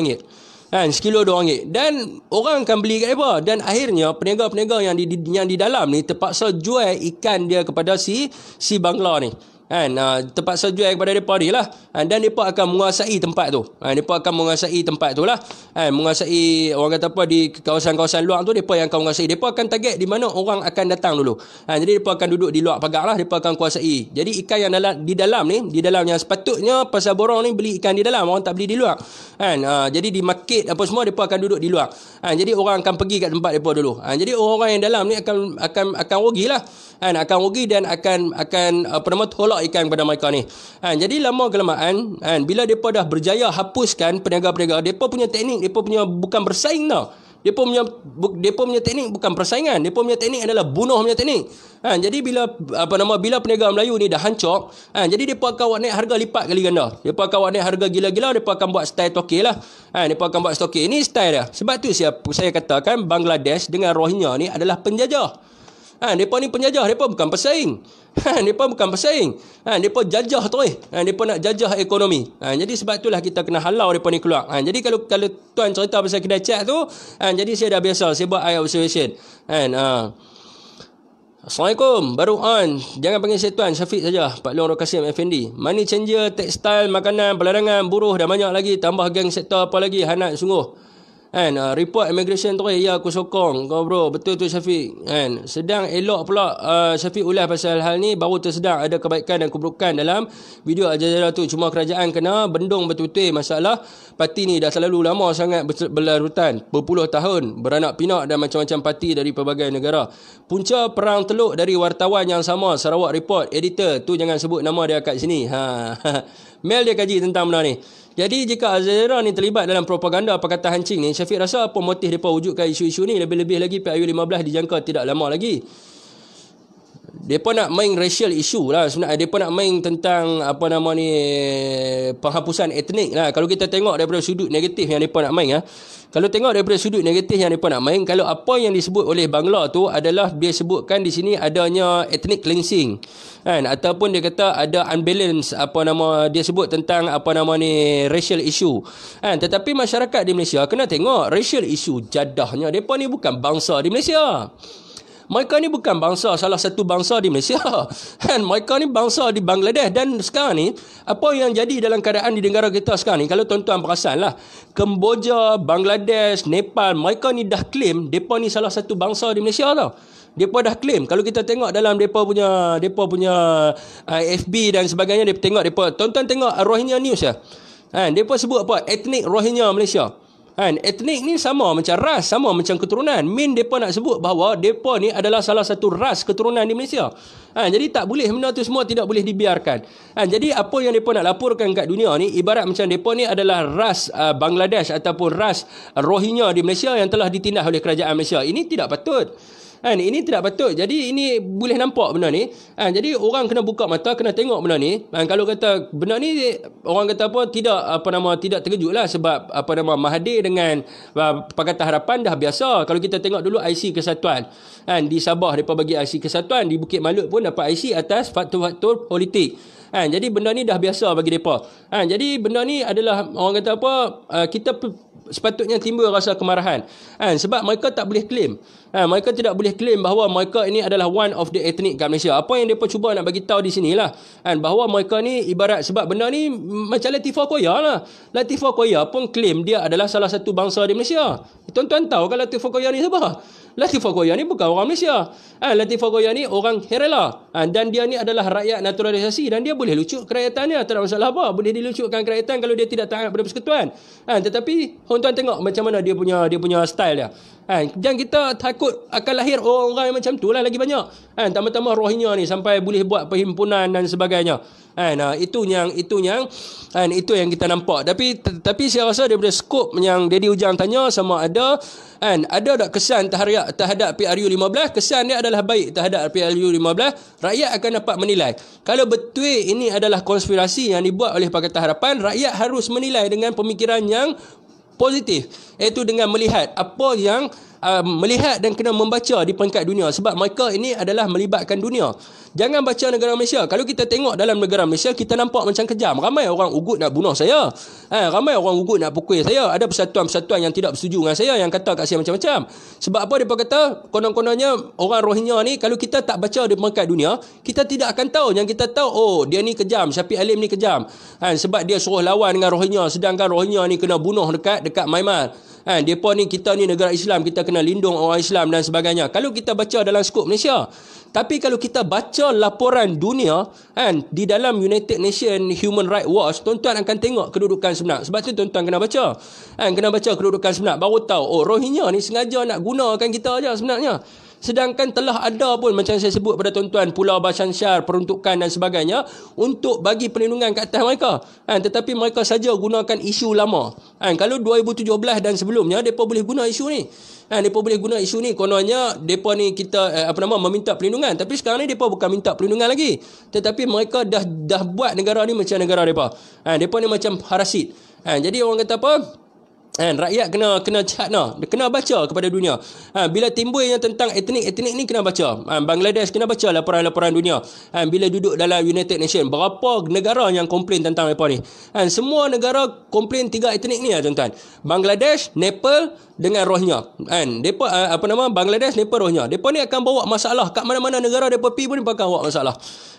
S1: kan sekilo dua ringgit dan orang akan beli kat apa dan akhirnya peniaga-peniaga yang di yang di dalam ni terpaksa jual ikan dia kepada si si bangla ni kan ah, terpaksa jual eh, kepada depa ni lah ah, dan depa akan menguasai tempat tu ah, kan depa akan menguasai tempat tu lah kan menguasai orang kata apa di kawasan-kawasan luar tu depa yang akan menguasai depa akan target di mana orang akan datang dulu kan jadi depa akan duduk di luar pagar lah depa akan kuasai jadi ikan yang dalam di dalam ni di dalam yang sepatutnya pasal borong ni beli ikan di dalam orang tak beli di luar kan jadi di market apa semua depa akan duduk di luar kan jadi orang akan pergi kat tempat depa dulu kan jadi orang-orang yang dalam ni akan akan akan rugilah kan akan rugi dan akan akan apa uh, nama tolak ikan pada mereka ni kan jadi lama kelamaan kan bila depa dah berjaya hapuskan peniaga-peniaga depa punya teknik depa punya bukan bersaing tau depa punya bu, depa punya teknik bukan persaingan depa punya teknik adalah bunuh punya teknik kan jadi bila apa nama bila peniaga Melayu ni dah hancur kan jadi depa akan buat naik harga lipat kali ganda depa akan buat naik harga gila-gila depa akan buat style toke lah kan depa akan buat toke ini style dia sebab tu saya saya katakan Bangladesh dengan Rohingya ni adalah penjajah Ha, mereka ni penjajah. Mereka bukan pesaing. Ha, mereka bukan pesaing. Ha, mereka jajah tu eh. Ha, mereka nak jajah ekonomi. Ha, jadi sebab itulah kita kena halau mereka ni keluar. Ha, jadi kalau kalau tuan cerita pasal kedai cat tu. Ha, jadi saya dah biasa. Saya buat eye observation. Ha, ha. Assalamualaikum. Baru on. Jangan panggil saya tuan. Syafiq saja. Pak Long Rokasim FND. Money changer, tekstil, makanan, pelarangan, buruh dan banyak lagi. Tambah geng sektor apa lagi. Hanat sungguh kan uh, report immigration tu ya aku sokong kau bro betul tu Syafiq kan sedang elok pula uh, Syafiq ulas pasal hal ni baru tersedar ada kebaikan dan keburukan dalam video Al Jazeera tu cuma kerajaan kena bendung betul-betul masalah parti ni dah terlalu lama sangat berlarutan berpuluh tahun beranak pinak dan macam-macam parti dari pelbagai negara punca perang teluk dari wartawan yang sama Sarawak report editor tu jangan sebut nama dia kat sini ha mail dia kaji tentang benda ni jadi jika Al Jazeera ni terlibat dalam propaganda Pakatan Hancing ni, Syafiq rasa apa motif mereka wujudkan isu-isu ni lebih-lebih lagi PIU 15 dijangka tidak lama lagi. Depa nak main racial issue lah sebenarnya. Depa nak main tentang apa nama ni penghapusan etnik lah. Kalau kita tengok daripada sudut negatif yang depa nak main ah. Kalau tengok daripada sudut negatif yang depa nak main, kalau apa yang disebut oleh Bangla tu adalah dia sebutkan di sini adanya ethnic cleansing. Kan? Ataupun dia kata ada unbalance apa nama dia sebut tentang apa nama ni racial issue. Kan? Tetapi masyarakat di Malaysia kena tengok racial issue jadahnya depa ni bukan bangsa di Malaysia. Mereka ni bukan bangsa salah satu bangsa di Malaysia. Kan mereka ni bangsa di Bangladesh dan sekarang ni apa yang jadi dalam keadaan di negara kita sekarang ni kalau tuan-tuan lah, Kemboja, Bangladesh, Nepal mereka ni dah claim depa ni salah satu bangsa di Malaysia tau. Depa dah claim kalau kita tengok dalam depa punya depa punya uh, FB dan sebagainya depa tengok depa tuan-tuan tengok Rohingya news ya. Kan depa sebut apa? Etnik Rohingya Malaysia. Kan? Etnik ni sama macam ras, sama macam keturunan. Min mereka nak sebut bahawa mereka ni adalah salah satu ras keturunan di Malaysia. Kan? Jadi tak boleh benda tu semua tidak boleh dibiarkan. Kan? Jadi apa yang mereka nak laporkan kat dunia ni, ibarat macam mereka ni adalah ras uh, Bangladesh ataupun ras Rohingya di Malaysia yang telah ditindah oleh kerajaan Malaysia. Ini tidak patut. Kan ini tidak patut. Jadi ini boleh nampak benda ni. Kan jadi orang kena buka mata, kena tengok benda ni. Kan kalau kata benda ni orang kata apa tidak apa nama tidak terkejutlah sebab apa nama Mahathir dengan uh, Pakatan Harapan dah biasa. Kalau kita tengok dulu IC Kesatuan. Kan di Sabah depa bagi IC Kesatuan, di Bukit Malut pun dapat IC atas faktor-faktor politik. Kan jadi benda ni dah biasa bagi depa. Kan jadi benda ni adalah orang kata apa uh, kita sepatutnya timbul rasa kemarahan kan sebab mereka tak boleh claim kan mereka tidak boleh claim bahawa mereka ini adalah one of the ethnic kat Malaysia apa yang depa cuba nak bagi tahu di sini lah. kan bahawa mereka ni ibarat sebab benda ni macam Latifah Koya lah Latifah Koya pun claim dia adalah salah satu bangsa di Malaysia tuan-tuan tahu kan Latifah Koya ni siapa Latifah Goya ni bukan orang Malaysia. Ha, Latifah Goya ni orang Kerala. Ha, dan dia ni adalah rakyat naturalisasi dan dia boleh lucut kerajaannya. Tak ada masalah apa. Boleh dilucukkan kerajaan kalau dia tidak taat pada persekutuan. Ha, tetapi, orang tuan tengok macam mana dia punya dia punya style dia. Kan? Jangan kita takut akan lahir orang-orang yang macam tu lah lagi banyak. Kan? Tambah-tambah rohinya ni sampai boleh buat perhimpunan dan sebagainya. Kan? Ha, itu yang itu yang kan? itu yang kita nampak. Tapi tapi saya rasa daripada skop yang Deddy Ujang tanya sama ada kan? ada tak kesan terhadap terhadap PRU 15? Kesan dia adalah baik terhadap PRU 15. Rakyat akan dapat menilai. Kalau betul ini adalah konspirasi yang dibuat oleh Pakatan Harapan, rakyat harus menilai dengan pemikiran yang positif iaitu dengan melihat apa yang um, melihat dan kena membaca di peringkat dunia sebab mereka ini adalah melibatkan dunia. Jangan baca negara Malaysia. Kalau kita tengok dalam negara Malaysia kita nampak macam kejam. Ramai orang ugut nak bunuh saya. Ha, ramai orang ugut nak pukul saya. Ada persatuan-persatuan yang tidak bersetuju dengan saya yang kata kat saya macam-macam. Sebab apa depa kata? Konon-kononnya orang rohinya ni kalau kita tak baca di peringkat dunia, kita tidak akan tahu yang kita tahu oh dia ni kejam, Syafiq Alim ni kejam. Ha, sebab dia suruh lawan dengan Rohingya sedangkan rohinya ni kena bunuh dekat dekat Myanmar. Kan, depa ni kita ni negara Islam, kita kena lindung orang Islam dan sebagainya. Kalau kita baca dalam skop Malaysia. Tapi kalau kita baca laporan dunia, kan, di dalam United Nations Human Rights Watch, tuan-tuan akan tengok kedudukan sebenar. Sebab tu tuan-tuan kena baca. Kan, kena baca kedudukan sebenar baru tahu oh Rohingya ni sengaja nak gunakan kita aja sebenarnya sedangkan telah ada pun macam saya sebut pada tuan-tuan pulau Bashanshar peruntukan dan sebagainya untuk bagi perlindungan ke atas mereka ha, tetapi mereka saja gunakan isu lama ha, kalau 2017 dan sebelumnya mereka boleh guna isu ni ha, mereka boleh guna isu ni kononnya mereka ni kita eh, apa nama meminta perlindungan tapi sekarang ni mereka bukan minta perlindungan lagi tetapi mereka dah dah buat negara ni macam negara mereka ha, mereka ni macam parasit ha, jadi orang kata apa Kan, rakyat kena kena cat noh, kena baca kepada dunia. Ha, bila timbul tentang etnik-etnik ni kena baca. Ha, Bangladesh kena baca laporan-laporan dunia. Ha, bila duduk dalam United Nations, berapa negara yang komplain tentang apa ni? Ha, semua negara komplain tiga etnik ni lah tuan Bangladesh, Nepal dengan rohnya. Ha, kan, depa ha, apa nama Bangladesh, Nepal rohnya. Depa ni akan bawa masalah kat mana-mana negara depa pergi pun depa akan bawa masalah.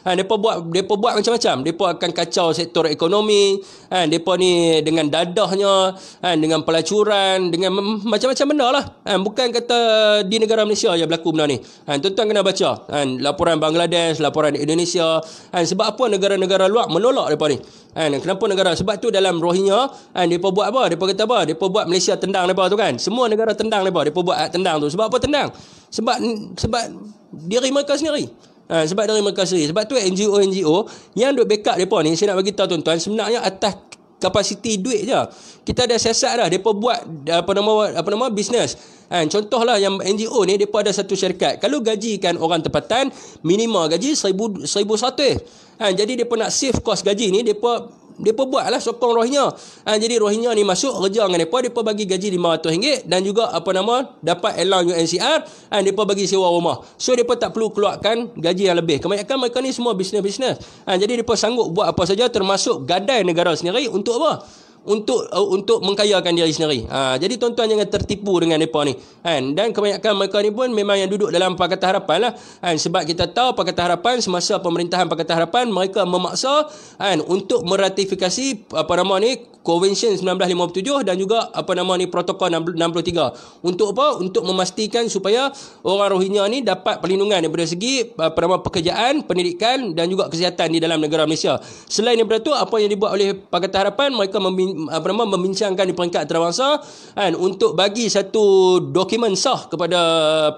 S1: Ha, depa buat depa buat macam-macam. Depa akan kacau sektor ekonomi. Ha, kan, depa ni dengan dadahnya, kan dengan pelacuran dengan macam-macam benda lah kan? bukan kata di negara Malaysia yang berlaku benda ni kan? tuan-tuan kena baca kan? laporan Bangladesh laporan Indonesia kan? sebab apa negara-negara luar menolak mereka ni kan? kenapa negara sebab tu dalam rohinya, kan? mereka buat apa mereka kata apa mereka buat Malaysia tendang mereka tu kan semua negara tendang mereka mereka buat tendang tu sebab apa tendang sebab sebab diri mereka sendiri Ha, sebab dari mereka sendiri sebab tu NGO-NGO yang duk backup mereka ni saya nak beritahu tuan-tuan sebenarnya atas kapasiti duit je. Kita ada siasat dah. Depa buat apa nama apa nama bisnes. Kan contohlah yang NGO ni depa ada satu syarikat. Kalau gajikan orang tempatan minima gaji 1000 1100. Kan jadi depa nak save kos gaji ni depa mereka buatlah sokong rohinya, Ha, jadi rohinya ni masuk kerja dengan mereka. Mereka bagi gaji RM500 dan juga apa nama dapat allowance UNCR. Ha, mereka bagi sewa rumah. So mereka tak perlu keluarkan gaji yang lebih. Kebanyakan mereka ni semua bisnes-bisnes. Ha, jadi mereka sanggup buat apa saja termasuk gadai negara sendiri untuk apa? untuk uh, untuk mengkayakan diri sendiri. Ha, jadi tuan-tuan jangan tertipu dengan mereka ni. Kan? Dan kebanyakan mereka ni pun memang yang duduk dalam Pakatan Harapan lah. Kan? Sebab kita tahu Pakatan Harapan semasa pemerintahan Pakatan Harapan mereka memaksa kan, untuk meratifikasi apa nama ni Convention 1957 dan juga apa nama ni protokol 63. Untuk apa? Untuk memastikan supaya orang Rohingya ni dapat perlindungan daripada segi apa nama pekerjaan, pendidikan dan juga kesihatan di dalam negara Malaysia. Selain daripada tu apa yang dibuat oleh Pakatan Harapan mereka membin, apa nama membincangkan di peringkat antarabangsa kan untuk bagi satu dokumen sah kepada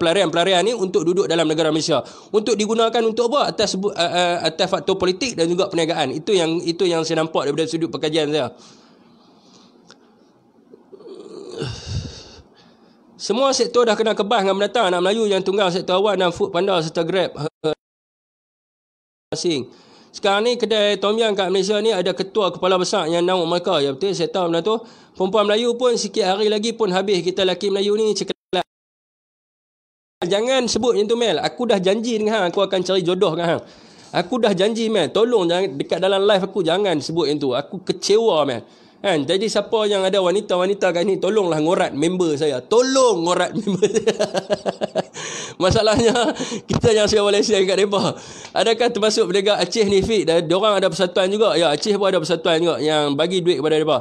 S1: pelarian-pelarian ni untuk duduk dalam negara Malaysia. Untuk digunakan untuk apa? Atas uh, uh, atas faktor politik dan juga perniagaan. Itu yang itu yang saya nampak daripada sudut pekerjaan saya. Semua sektor dah kena kebas dengan pendatang anak Melayu yang tunggal sektor awan dan food panda serta grab asing. Sekarang ni kedai Tom Yang kat Malaysia ni ada ketua kepala besar yang nama mereka. Ya betul saya tahu benda tu. Perempuan Melayu pun sikit hari lagi pun habis kita lelaki Melayu ni cekelat. Jangan sebut yang tu Mel. Aku dah janji dengan hang aku akan cari jodoh dengan hang. Aku dah janji Mel. Tolong jangan dekat dalam live aku jangan sebut yang tu. Aku kecewa Mel. Kan? Jadi siapa yang ada wanita-wanita kat ni, tolonglah ngorat member saya. Tolong ngorat member saya. Masalahnya, kita yang saya Malaysia kat mereka. Adakah termasuk mereka Aceh ni, Fik? Dan diorang ada persatuan juga. Ya, Aceh pun ada persatuan juga yang bagi duit kepada mereka.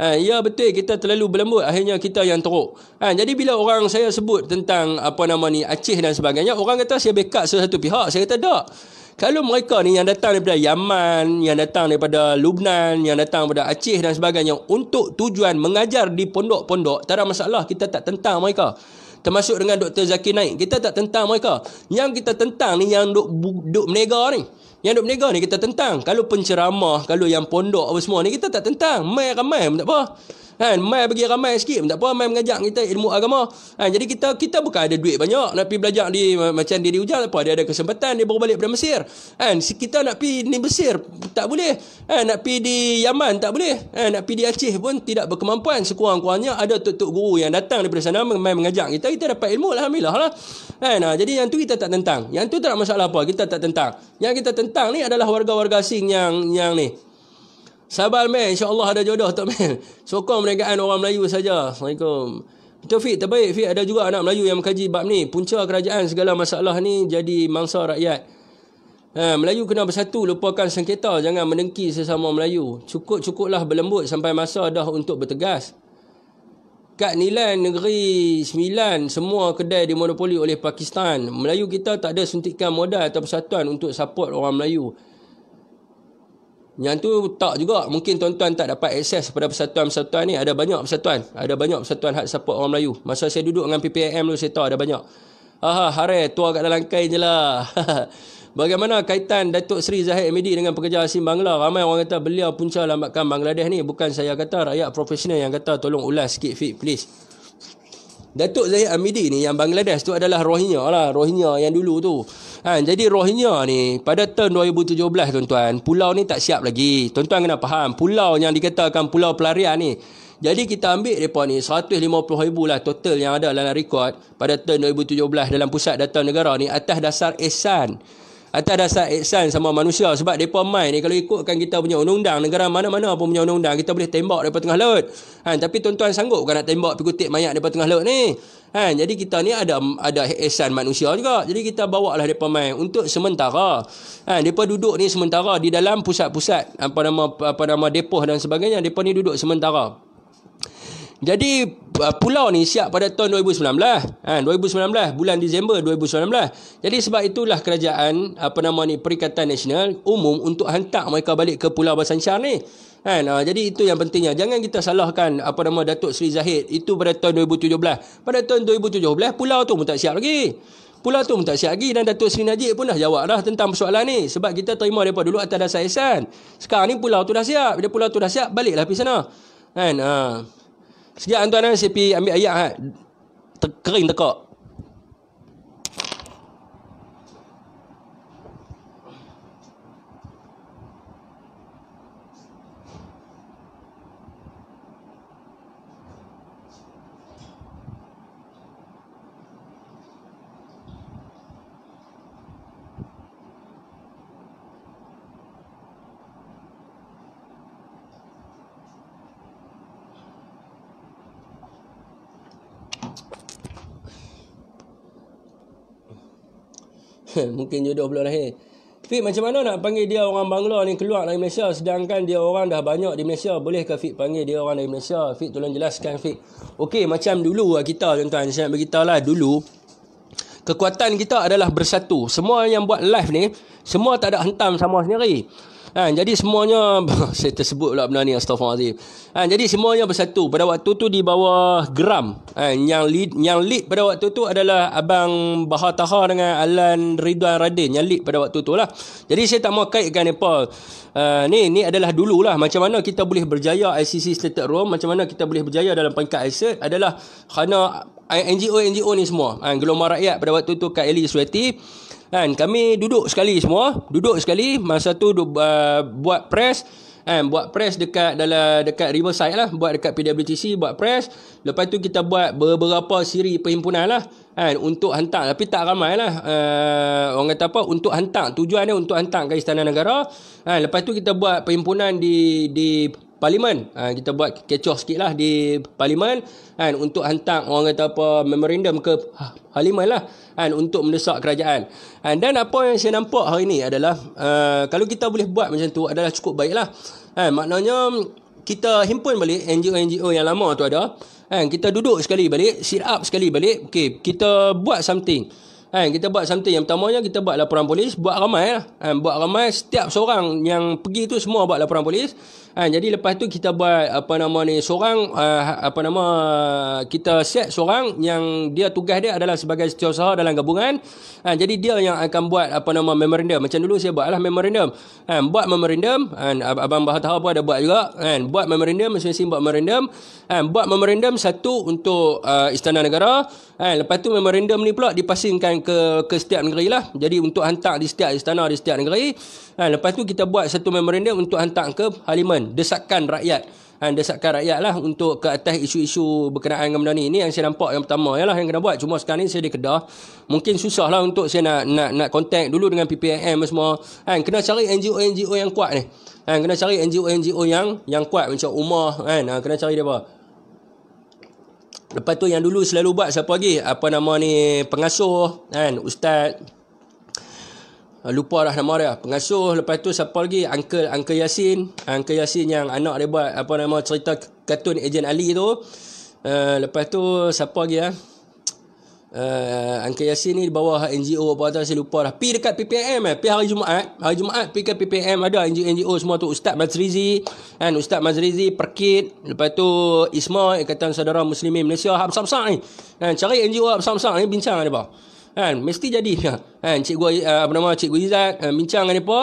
S1: Ha, ya betul kita terlalu berlembut akhirnya kita yang teruk. Ha, jadi bila orang saya sebut tentang apa nama ni Aceh dan sebagainya orang kata saya backup satu pihak saya kata tak. Kalau mereka ni yang datang daripada Yaman, yang datang daripada Lubnan, yang datang daripada Aceh dan sebagainya untuk tujuan mengajar di pondok-pondok, tak ada masalah kita tak tentang mereka. Termasuk dengan Dr. Zaki Naik. Kita tak tentang mereka. Yang kita tentang ni yang duk, duk menega ni. Yang duk menega ni kita tentang. Kalau penceramah, kalau yang pondok apa semua ni kita tak tentang. Mai ramai pun tak apa. Kan, mai bagi ramai sikit tak apa, mai mengajak kita ilmu agama. Kan, jadi kita kita bukan ada duit banyak nak pergi belajar di macam diri ujar apa, dia ada kesempatan dia baru balik dari Mesir. Kan, kita nak pi ni Mesir tak boleh. Kan, nak pi di Yaman tak boleh. Kan, nak pi di Aceh pun tidak berkemampuan sekurang-kurangnya ada tok-tok guru yang datang daripada sana mai mengajak kita kita dapat ilmu alhamdulillah lah. Kan, ha, jadi yang tu kita tak tentang. Yang tu tak ada masalah apa, kita tak tentang. Yang kita tentang ni adalah warga-warga asing yang yang ni Sabar men, insya-Allah ada jodoh tu men. Sokong perniagaan orang Melayu saja. Assalamualaikum. Betul Fik, terbaik Fik ada juga anak Melayu yang mengkaji bab ni. Punca kerajaan segala masalah ni jadi mangsa rakyat. Ha, Melayu kena bersatu, lupakan sengketa, jangan mendengki sesama Melayu. Cukup-cukuplah berlembut sampai masa dah untuk bertegas. Kat nilai negeri sembilan, semua kedai dimonopoli oleh Pakistan. Melayu kita tak ada suntikan modal atau persatuan untuk support orang Melayu. Yang tu tak juga. Mungkin tuan-tuan tak dapat akses kepada persatuan-persatuan ni. Ada banyak persatuan. Ada banyak persatuan hak support orang Melayu. Masa saya duduk dengan PPAM tu, saya tahu ada banyak. Aha, hare, tua kat dalam kain je lah. Bagaimana kaitan Datuk Seri Zahid Medi dengan pekerja asing Bangla? Ramai orang kata beliau punca lambatkan Bangladesh ni. Bukan saya kata, rakyat profesional yang kata tolong ulas sikit fit please. Datuk Zahid Amidi e ni yang Bangladesh tu adalah rohinya lah. rohinya yang dulu tu. Ha, jadi Rohingya ni pada tahun 2017 tuan-tuan, pulau ni tak siap lagi. Tuan-tuan kena faham, pulau yang dikatakan pulau pelarian ni. Jadi kita ambil mereka ni 150,000 lah total yang ada dalam rekod pada tahun 2017 dalam pusat data negara ni atas dasar ehsan atas dasar ihsan sama manusia sebab depa mai ni kalau ikutkan kita punya undang-undang negara mana-mana pun punya undang-undang kita boleh tembak daripada tengah laut. Kan tapi tuan-tuan sanggup ke nak tembak pergi kutip mayat daripada tengah laut ni? Kan jadi kita ni ada ada ihsan manusia juga. Jadi kita bawa lah depa mai untuk sementara. Kan depa duduk ni sementara di dalam pusat-pusat apa nama apa nama depoh dan sebagainya depa ni duduk sementara. Jadi uh, pulau ni siap pada tahun 2019. Ha 2019 bulan Disember 2019. Jadi sebab itulah kerajaan apa nama ni Perikatan Nasional umum untuk hantar mereka balik ke Pulau Basanchar ni. Kan? Ha, jadi itu yang pentingnya. Jangan kita salahkan apa nama Datuk Seri Zahid itu pada tahun 2017. Pada tahun 2017 pulau tu pun tak siap lagi. Pulau tu pun siap lagi dan Datuk Seri Najib pun dah jawab dah tentang persoalan ni. Sebab kita terima mereka dulu atas dasar ihsan. Sekarang ni pulau tu dah siap. Bila pulau tu dah siap, baliklah pergi sana. Kan? Ha. Sekejap tuan-tuan, eh, saya pergi ambil ayak. Kan? Eh. Kering tekak. mungkin jodoh belum lahir. Eh. Tapi macam mana nak panggil dia orang Bangla ni keluar dari Malaysia sedangkan dia orang dah banyak di Malaysia. Boleh ke Fik panggil dia orang dari Malaysia? Fik tolong jelaskan Fik. Okey macam dulu lah kita tuan-tuan. Saya nak beritahu lah dulu. Kekuatan kita adalah bersatu. Semua yang buat live ni, semua tak ada hentam sama sendiri. Ha, jadi semuanya saya tersebut pula benda ni astagfirullahalazim. Ha, jadi semuanya bersatu pada waktu tu di bawah Geram. Ha, yang lead yang lead pada waktu tu adalah abang Bahataha dengan Alan Ridwan Radin yang lead pada waktu tu lah. Jadi saya tak mau kaitkan depa. Ha, ni ni adalah dululah macam mana kita boleh berjaya ICC Stated Room, macam mana kita boleh berjaya dalam peringkat ICC adalah kerana NGO-NGO ni semua. Ha, gelombang rakyat pada waktu tu Kak Eli Sweti kan kami duduk sekali semua duduk sekali masa tu uh, buat press kan buat press dekat dalam dekat riverside lah buat dekat PWTC buat press lepas tu kita buat beberapa siri perhimpunan lah kan untuk hantar tapi tak ramai lah uh, orang kata apa untuk hantar tujuan dia untuk hantar ke istana negara kan lepas tu kita buat perhimpunan di di parlimen ha, kita buat kecoh sikit lah di parlimen kan untuk hantar orang kata apa memorandum ke ha, parlimen lah kan untuk mendesak kerajaan kan dan apa yang saya nampak hari ni adalah uh, kalau kita boleh buat macam tu adalah cukup baik lah kan maknanya kita himpun balik NGO-NGO yang lama tu ada kan kita duduk sekali balik sit up sekali balik okay, kita buat something kan kita buat something yang pertamanya kita buat laporan polis buat ramai lah kan buat ramai setiap seorang yang pergi tu semua buat laporan polis kan jadi lepas tu kita buat apa nama ni seorang uh, apa nama kita set seorang yang dia tugas dia adalah sebagai setiausaha dalam gabungan kan jadi dia yang akan buat apa nama memorandum macam dulu saya lah memorandum kan buat memorandum kan abang bahar tahu pun ada buat juga kan buat memorandum masing-masing buat memorandum kan buat memorandum satu untuk uh, istana negara kan lepas tu memorandum ni pula dipasingkan ke ke setiap negeri lah. Jadi untuk hantar di setiap istana di setiap negeri. Ha, lepas tu kita buat satu memorandum untuk hantar ke parlimen. Desakan rakyat. Ha, desakan rakyat lah untuk ke atas isu-isu berkenaan dengan benda ni. Ini yang saya nampak yang pertama ya lah yang kena buat. Cuma sekarang ni saya di Kedah. Mungkin susah lah untuk saya nak nak nak contact dulu dengan PPM semua. Ha, kena cari NGO-NGO yang kuat ni. Ha, kena cari NGO-NGO yang yang kuat macam Umar. Kan. Ha, kena cari dia apa? Lepas tu yang dulu selalu buat siapa lagi? Apa nama ni? Pengasuh kan? Ustaz Lupa lah nama dia Pengasuh Lepas tu siapa lagi? Uncle Uncle Yasin Uncle Yasin yang anak dia buat Apa nama cerita kartun Ejen Ali tu uh, Lepas tu siapa lagi Ya? uh, Uncle Yasin ni di bawah NGO apa tu saya lupa dah. Pi dekat PPM eh, pi hari Jumaat. Eh. Hari Jumaat pi ke PPM ada NGO, NGO semua tu Ustaz Mazrizi kan Ustaz Mazrizi Perkit, lepas tu Isma Ikatan Saudara Muslimin Malaysia hab sam ni. Kan cari NGO hab sam ni bincang dia bawah. Kan mesti jadi Kan cikgu uh, apa nama cikgu Izat bincang dengan depa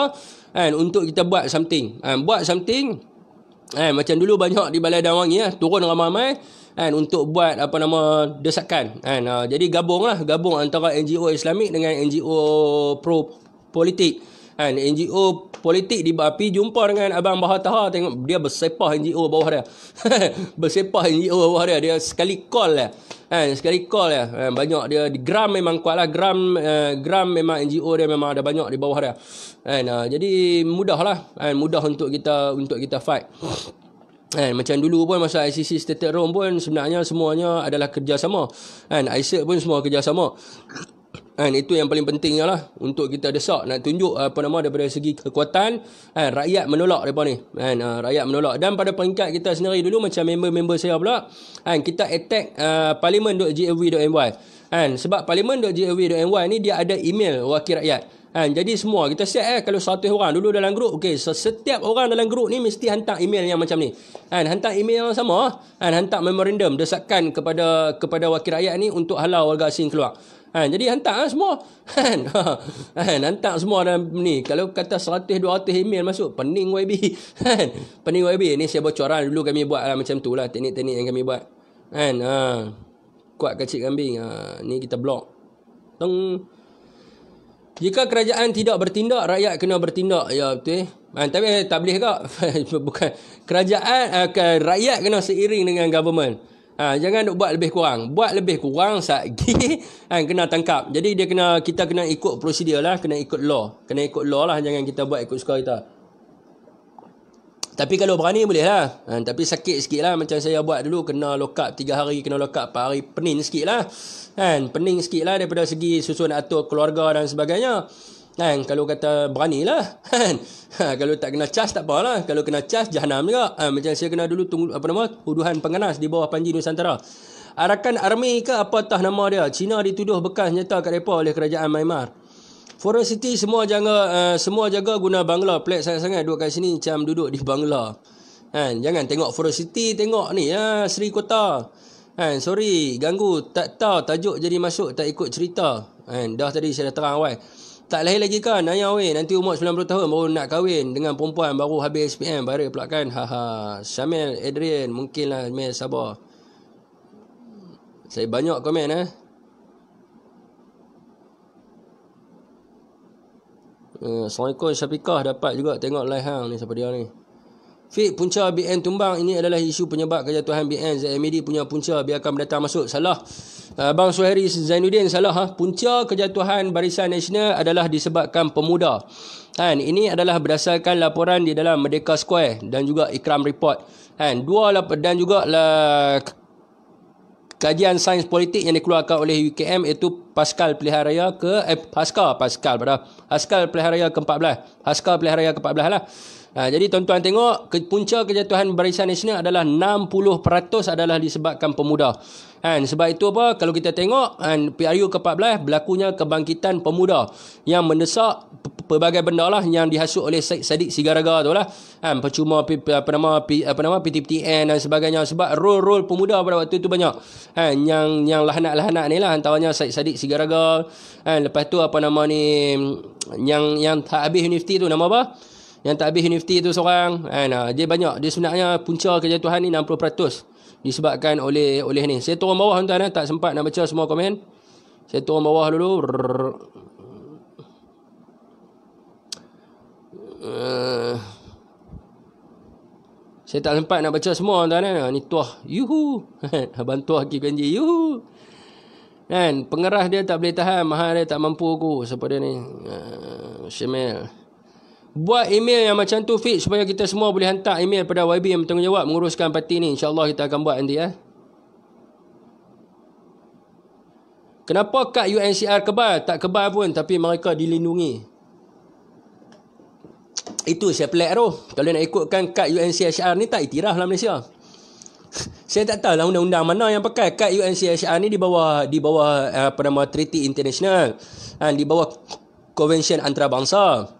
S1: kan untuk kita buat something. Kan buat something Eh, macam dulu banyak di Balai Dawang ni ya, turun ramai-ramai kan untuk buat apa nama desakan kan uh, jadi gabunglah gabung antara NGO Islamik dengan NGO pro politik kan NGO politik di api jumpa dengan abang Bahataha tengok dia bersepah NGO bawah dia bersepah NGO bawah dia dia sekali call lah kan sekali call lah kan, banyak dia di gram memang kuat lah, gram uh, gram memang NGO dia memang ada banyak di bawah dia kan uh, jadi mudahlah kan mudah untuk kita untuk kita fight Kan, macam dulu pun masa ICC Stated Rome pun sebenarnya semuanya adalah kerjasama. Kan, ICC pun semua kerjasama. Kan, itu yang paling pentingnya lah untuk kita desak nak tunjuk apa nama daripada segi kekuatan kan, rakyat menolak mereka ni. Kan, ah, rakyat menolak. Dan pada peringkat kita sendiri dulu macam member-member saya pula kan, kita attack uh, ah, parlimen.gov.my kan, sebab parlimen.gov.my ni dia ada email wakil rakyat. Ha, jadi semua kita siap eh kalau satu orang dulu dalam grup okey so setiap orang dalam grup ni mesti hantar email yang macam ni kan ha, hantar email yang sama kan ha, hantar memorandum desakan kepada kepada wakil rakyat ni untuk halau warga asing keluar kan ha, jadi hantar ha, semua kan ha, ha, hantar semua dalam ni kalau kata 100 200 email masuk pening YB kan ha, pening YB ni saya bocoran dulu kami buat lah, macam tu lah teknik-teknik yang kami buat kan ha, kuat kecil kambing ha, ni kita blok tong jika kerajaan tidak bertindak, rakyat kena bertindak. Ya, betul eh. Man, ha, tapi eh, tak boleh kak. Bukan. Kerajaan, eh, ke, rakyat kena seiring dengan government. Ha, jangan duk buat lebih kurang. Buat lebih kurang, sagi. Ha, kena tangkap. Jadi, dia kena kita kena ikut prosedur lah. Kena ikut law. Kena ikut law lah. Jangan kita buat ikut suka kita. Tapi kalau berani boleh lah. Ha, tapi sakit sikit lah macam saya buat dulu. Kena lock up 3 hari, kena lock up 4 hari. Pening sikit lah. Ha, pening sikit lah daripada segi susun atur keluarga dan sebagainya. Ha, kalau kata beranilah. Ha, kalau tak kena cas tak apalah. Kalau kena cas jahanam juga. Ha, macam saya kena dulu tunggu apa nama huduhan pengenas di bawah Panji Nusantara. Arakan Army ke apa tah nama dia? Cina dituduh bekas nyata kat mereka oleh kerajaan Myanmar. Forest City semua jaga uh, semua jaga guna bangla pelik saya sangat duduk kat sini macam duduk di bangla. Kan jangan tengok Forest City tengok ni ya uh, Sri Kota. Kan sorry ganggu tak tahu tajuk jadi masuk tak ikut cerita. Kan dah tadi saya dah terang awal. Tak lahir lagi kan ayah weh nanti umur 90 tahun baru nak kahwin dengan perempuan baru habis SPM baru pula kan. Ha ha Syamil Adrian mungkinlah Mel sabar. Saya banyak komen eh. Eh, Assalamualaikum Syafiqah dapat juga tengok live hang ni siapa dia ni. Fik punca BN tumbang ini adalah isu penyebab kejatuhan BN ZMD punya punca biarkan mendatang masuk salah. Eh, Abang Suhairi Zainuddin salah ha? Punca kejatuhan Barisan Nasional adalah disebabkan pemuda. Kan? Ini adalah berdasarkan laporan di dalam Merdeka Square dan juga Ikram Report. Kan? Dua lap- dan juga la- kajian sains politik yang dikeluarkan oleh UKM iaitu Pascal Pilihan Raya ke eh, Pascal Pascal pada Pascal Pilihan Raya ke-14. Pascal Pilihan Raya ke-14 lah. Ha, jadi tuan-tuan tengok, ke, punca kejatuhan barisan nasional adalah 60% adalah disebabkan pemuda. Kan? Sebab itu apa, kalau kita tengok, kan, PRU ke-14 berlakunya kebangkitan pemuda yang mendesak pelbagai benda lah yang dihasut oleh Sadiq Sigaraga tu lah. Kan? Percuma apa nama, apa nama, PTPTN dan sebagainya. Sebab role-role pemuda pada waktu itu banyak. Kan? Yang yang lahanak-lahanak ni lah antaranya Said Sadiq Sigaraga. Kan? Lepas tu apa nama ni, yang yang tak habis universiti tu nama apa? yang tak habis universiti tu seorang kan ah, dia banyak dia sebenarnya punca kerja kejatuhan ni 60% disebabkan oleh oleh ni saya turun bawah tuan-tuan ah. tak sempat nak baca semua komen saya turun bawah dulu saya tak sempat nak baca semua tuan-tuan ah. ni tuah yuhu abang tuah ki kanji yuhu kan pengerah dia tak boleh tahan mahal dia tak mampu aku siapa dia ni Syamil uh, buat email yang macam tu fit supaya kita semua boleh hantar email pada YB yang bertanggungjawab menguruskan parti ni insyaallah kita akan buat nanti eh kenapa kad UNCR kebal tak kebal pun tapi mereka dilindungi itu saya pelik tu kalau nak ikutkan kad uncr ni tak itirah lah Malaysia saya tak tahu lah undang-undang mana yang pakai kad uncr ni di bawah di bawah apa nama treaty international kan di bawah convention antarabangsa bangsa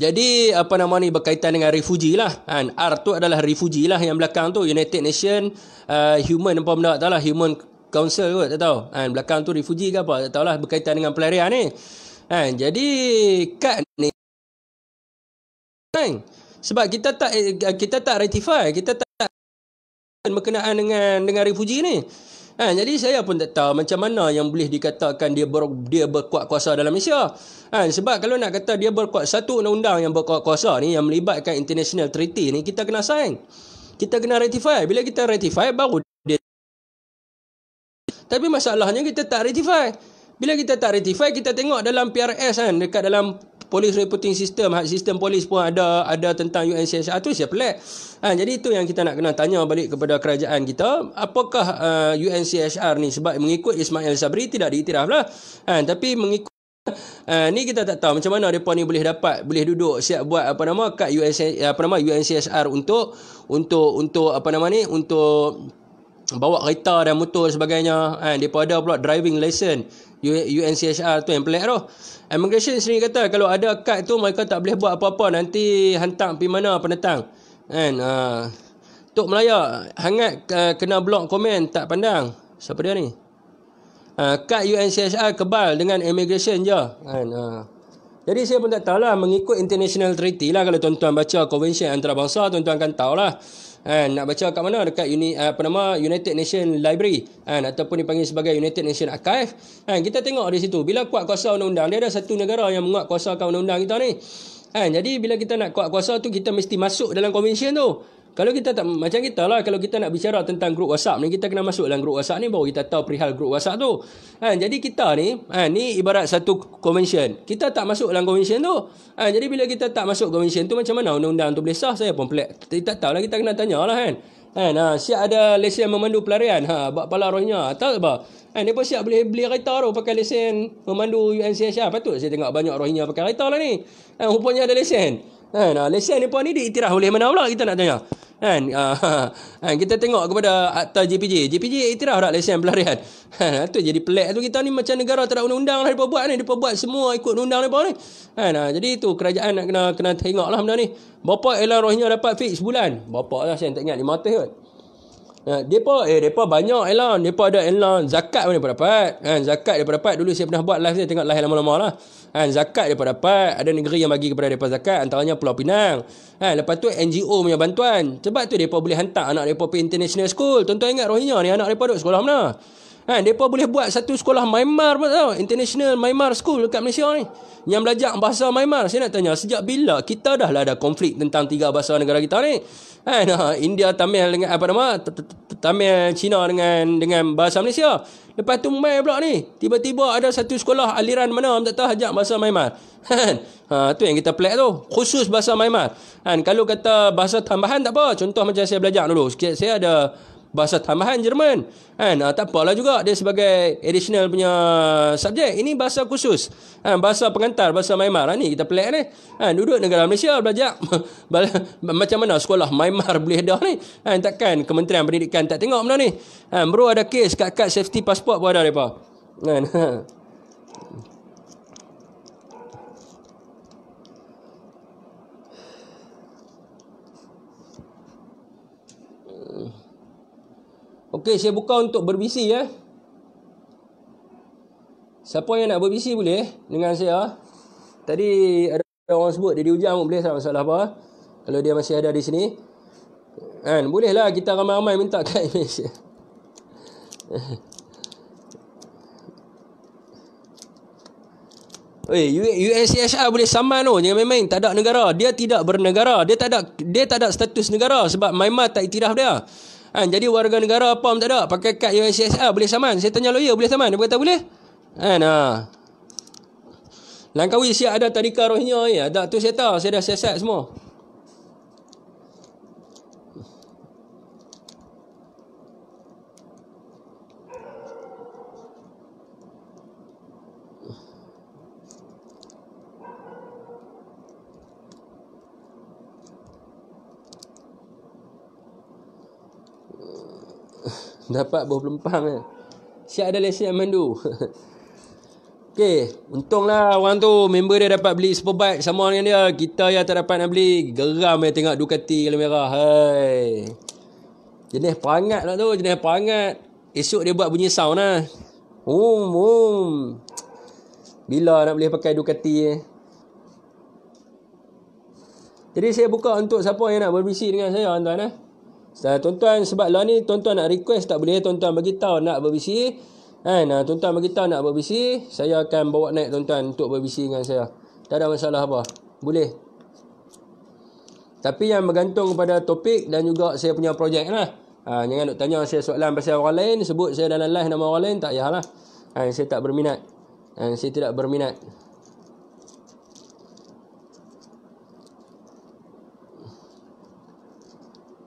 S1: jadi apa nama ni berkaitan dengan refugee lah. Kan? R tu adalah refugee lah yang belakang tu United Nation uh, Human apa benda tak lah Human Council kot tak tahu. Kan? Belakang tu refugee ke apa tak lah berkaitan dengan pelarian ni. Kan? Jadi kad ni kan? sebab kita tak eh, kita tak ratify, kita tak berkenaan dengan dengan refugee ni. Ha, jadi saya pun tak tahu macam mana yang boleh dikatakan dia ber, dia berkuat kuasa dalam Malaysia. Ha, sebab kalau nak kata dia berkuat satu undang-undang yang berkuat kuasa ni yang melibatkan international treaty ni kita kena sign. Kita kena ratify. Bila kita ratify baru dia Tapi masalahnya kita tak ratify. Bila kita tak ratify, kita tengok dalam PRS kan, dekat dalam polis reporting system sistem polis pun ada ada tentang UNCSR ah, tu siapa pelik lah, eh? ha, jadi itu yang kita nak kena tanya balik kepada kerajaan kita apakah uh, ah, UNCSR ni sebab mengikut Ismail Sabri tidak diiktiraf lah ha, tapi mengikut Uh, ni kita tak tahu macam mana mereka ni boleh dapat boleh duduk siap buat apa nama kad UNC, apa nama UNCSR untuk untuk untuk apa nama ni untuk bawa kereta dan motor sebagainya kan uh, depa ada pula driving license UNCHR tu yang pelik tu. Immigration sendiri kata kalau ada kad tu mereka tak boleh buat apa-apa nanti hantar pergi mana penetang. And Uh, ha. Tok Melayu hangat uh, kena blok komen tak pandang. Siapa dia ni? Uh, kad UNCHR kebal dengan immigration je. And Uh, ha. jadi saya pun tak tahulah mengikut international treaty lah kalau tuan-tuan baca convention antarabangsa tuan-tuan akan tahulah. lah kan nak baca kat mana dekat uni eh, apa nama United Nation Library kan ataupun dipanggil sebagai United Nation Archive kan kita tengok di situ bila kuat kuasa undang-undang dia ada satu negara yang menguat kuasa kan undang-undang kita ni kan jadi bila kita nak kuat kuasa tu kita mesti masuk dalam convention tu kalau kita tak macam kita lah kalau kita nak bicara tentang grup WhatsApp ni kita kena masuk dalam grup WhatsApp ni baru kita tahu perihal grup WhatsApp tu. Ha, jadi kita ni ha, ni ibarat satu convention. Kita tak masuk dalam convention tu. Ha, jadi bila kita tak masuk convention tu macam mana undang-undang tu boleh sah saya pun pelik. Kita tak tahu lah kita kena tanya lah kan. Ha, nah, siap ada lesen memandu pelarian. Ha, bak pala rohnya. Tahu apa? Ha, ni pun siap boleh beli kereta tu pakai lesen memandu UNCHR. Ha, patut saya tengok banyak rohnya pakai kereta lah ni. Ha, rupanya ada lesen. Kan, uh, ah, lesen mereka ni diiktiraf oleh mana pula kita nak tanya? Kan, uh, kan kita tengok kepada akta JPJ. JPJ iktiraf tak lesen pelarian? Kan, tu jadi pelik tu kita ni macam negara tak ada undang-undang lah mereka buat ni. Mereka buat semua ikut undang mereka ni. Kan, uh, jadi itu kerajaan nak kena kena tengok lah benda ni. Bapak Elan Rohnya dapat fix sebulan. bapa lah saya tak ingat 500 kot. Ha, depa eh depa banyak elan, depa ada elan zakat pun depa dapat. Kan zakat depa dapat dulu saya pernah buat live ni tengok live lama-lama lah. Kan zakat depa dapat, ada negeri yang bagi kepada depa zakat antaranya Pulau Pinang. Kan lepas tu NGO punya bantuan. Sebab tu depa boleh hantar anak depa pergi international school. Tuan-tuan ingat Rohingya ni anak depa duduk sekolah mana? Ha, mereka boleh buat satu sekolah Myanmar pun tau. International Myanmar School dekat Malaysia ni. Yang belajar bahasa Myanmar. Saya nak tanya, sejak bila kita dah lah ada konflik tentang tiga bahasa negara kita ni? Kan, ha, India, Tamil dengan apa nama? Tamil, China dengan dengan bahasa Malaysia. Lepas tu mai pula ni. Tiba-tiba ada satu sekolah aliran mana, tak tahu, ajak bahasa Myanmar. Kan, ha, tu yang kita pelik tu. Khusus bahasa Myanmar. Ha, kalau kata bahasa tambahan tak apa. Contoh macam saya belajar dulu. Saya ada bahasa tambahan Jerman. Kan? Ha, tak apalah juga dia sebagai additional punya subjek. Ini bahasa khusus. Ha, bahasa pengantar, bahasa Myanmar. Ha, ni kita pelik ni. Ha, duduk negara Malaysia belajar. Macam mana sekolah Myanmar boleh dah ni. Ha, takkan Kementerian Pendidikan tak tengok benda ni. Ha, bro ada kes kat kad safety passport pun ada mereka. Ha, ha. Okey, saya buka untuk berbisi ya. Siapa yang nak berbisi boleh dengan saya. Ah? Tadi ada orang sebut dia diujar pun boleh, tak masalah apa. Ah? Kalau dia masih ada di sini. Kan, bolehlah kita ramai-ramai minta kat Malaysia. Oi, USSR boleh saman tu. Oh, jangan main-main. Tak ada negara. Dia tidak bernegara. Dia tak ada dia tak ada status negara sebab Myanmar tak iktiraf dia. Ha, jadi warga negara apa pun tak ada. Pakai kad USSR ah, boleh saman. Saya tanya lawyer boleh saman. Dia kata boleh. Ha, kan? nah. Langkawi siap ada tadika rohnya. Ya. Eh? Ada tu saya tahu. Saya dah siasat semua. Dapat buah pelumpang eh. Kan? Siap ada lesen yang mandu. Okey, untunglah orang tu member dia dapat beli superbike sama dengan dia. Kita yang tak dapat nak beli. Geram dia tengok Ducati kalau merah. Hai. Jenis perangat lah tu, jenis perangat. Esok dia buat bunyi sound lah. Um, um. Bila nak boleh pakai Ducati eh? Jadi saya buka untuk siapa yang nak berbisik dengan saya, tuan-tuan eh. Nah, tuan-tuan sebab lah ni tuan-tuan nak request tak boleh tuan-tuan bagi tahu nak berbisi. Kan? Nah, ha, tuan-tuan bagi tahu nak berbisi, saya akan bawa naik tuan-tuan untuk berbisi dengan saya. Tak ada masalah apa. Boleh. Tapi yang bergantung kepada topik dan juga saya punya projek lah. Ha, jangan nak tanya saya soalan pasal orang lain, sebut saya dalam live nama orang lain, tak payahlah. Ha, saya tak berminat. Ha, saya tidak berminat.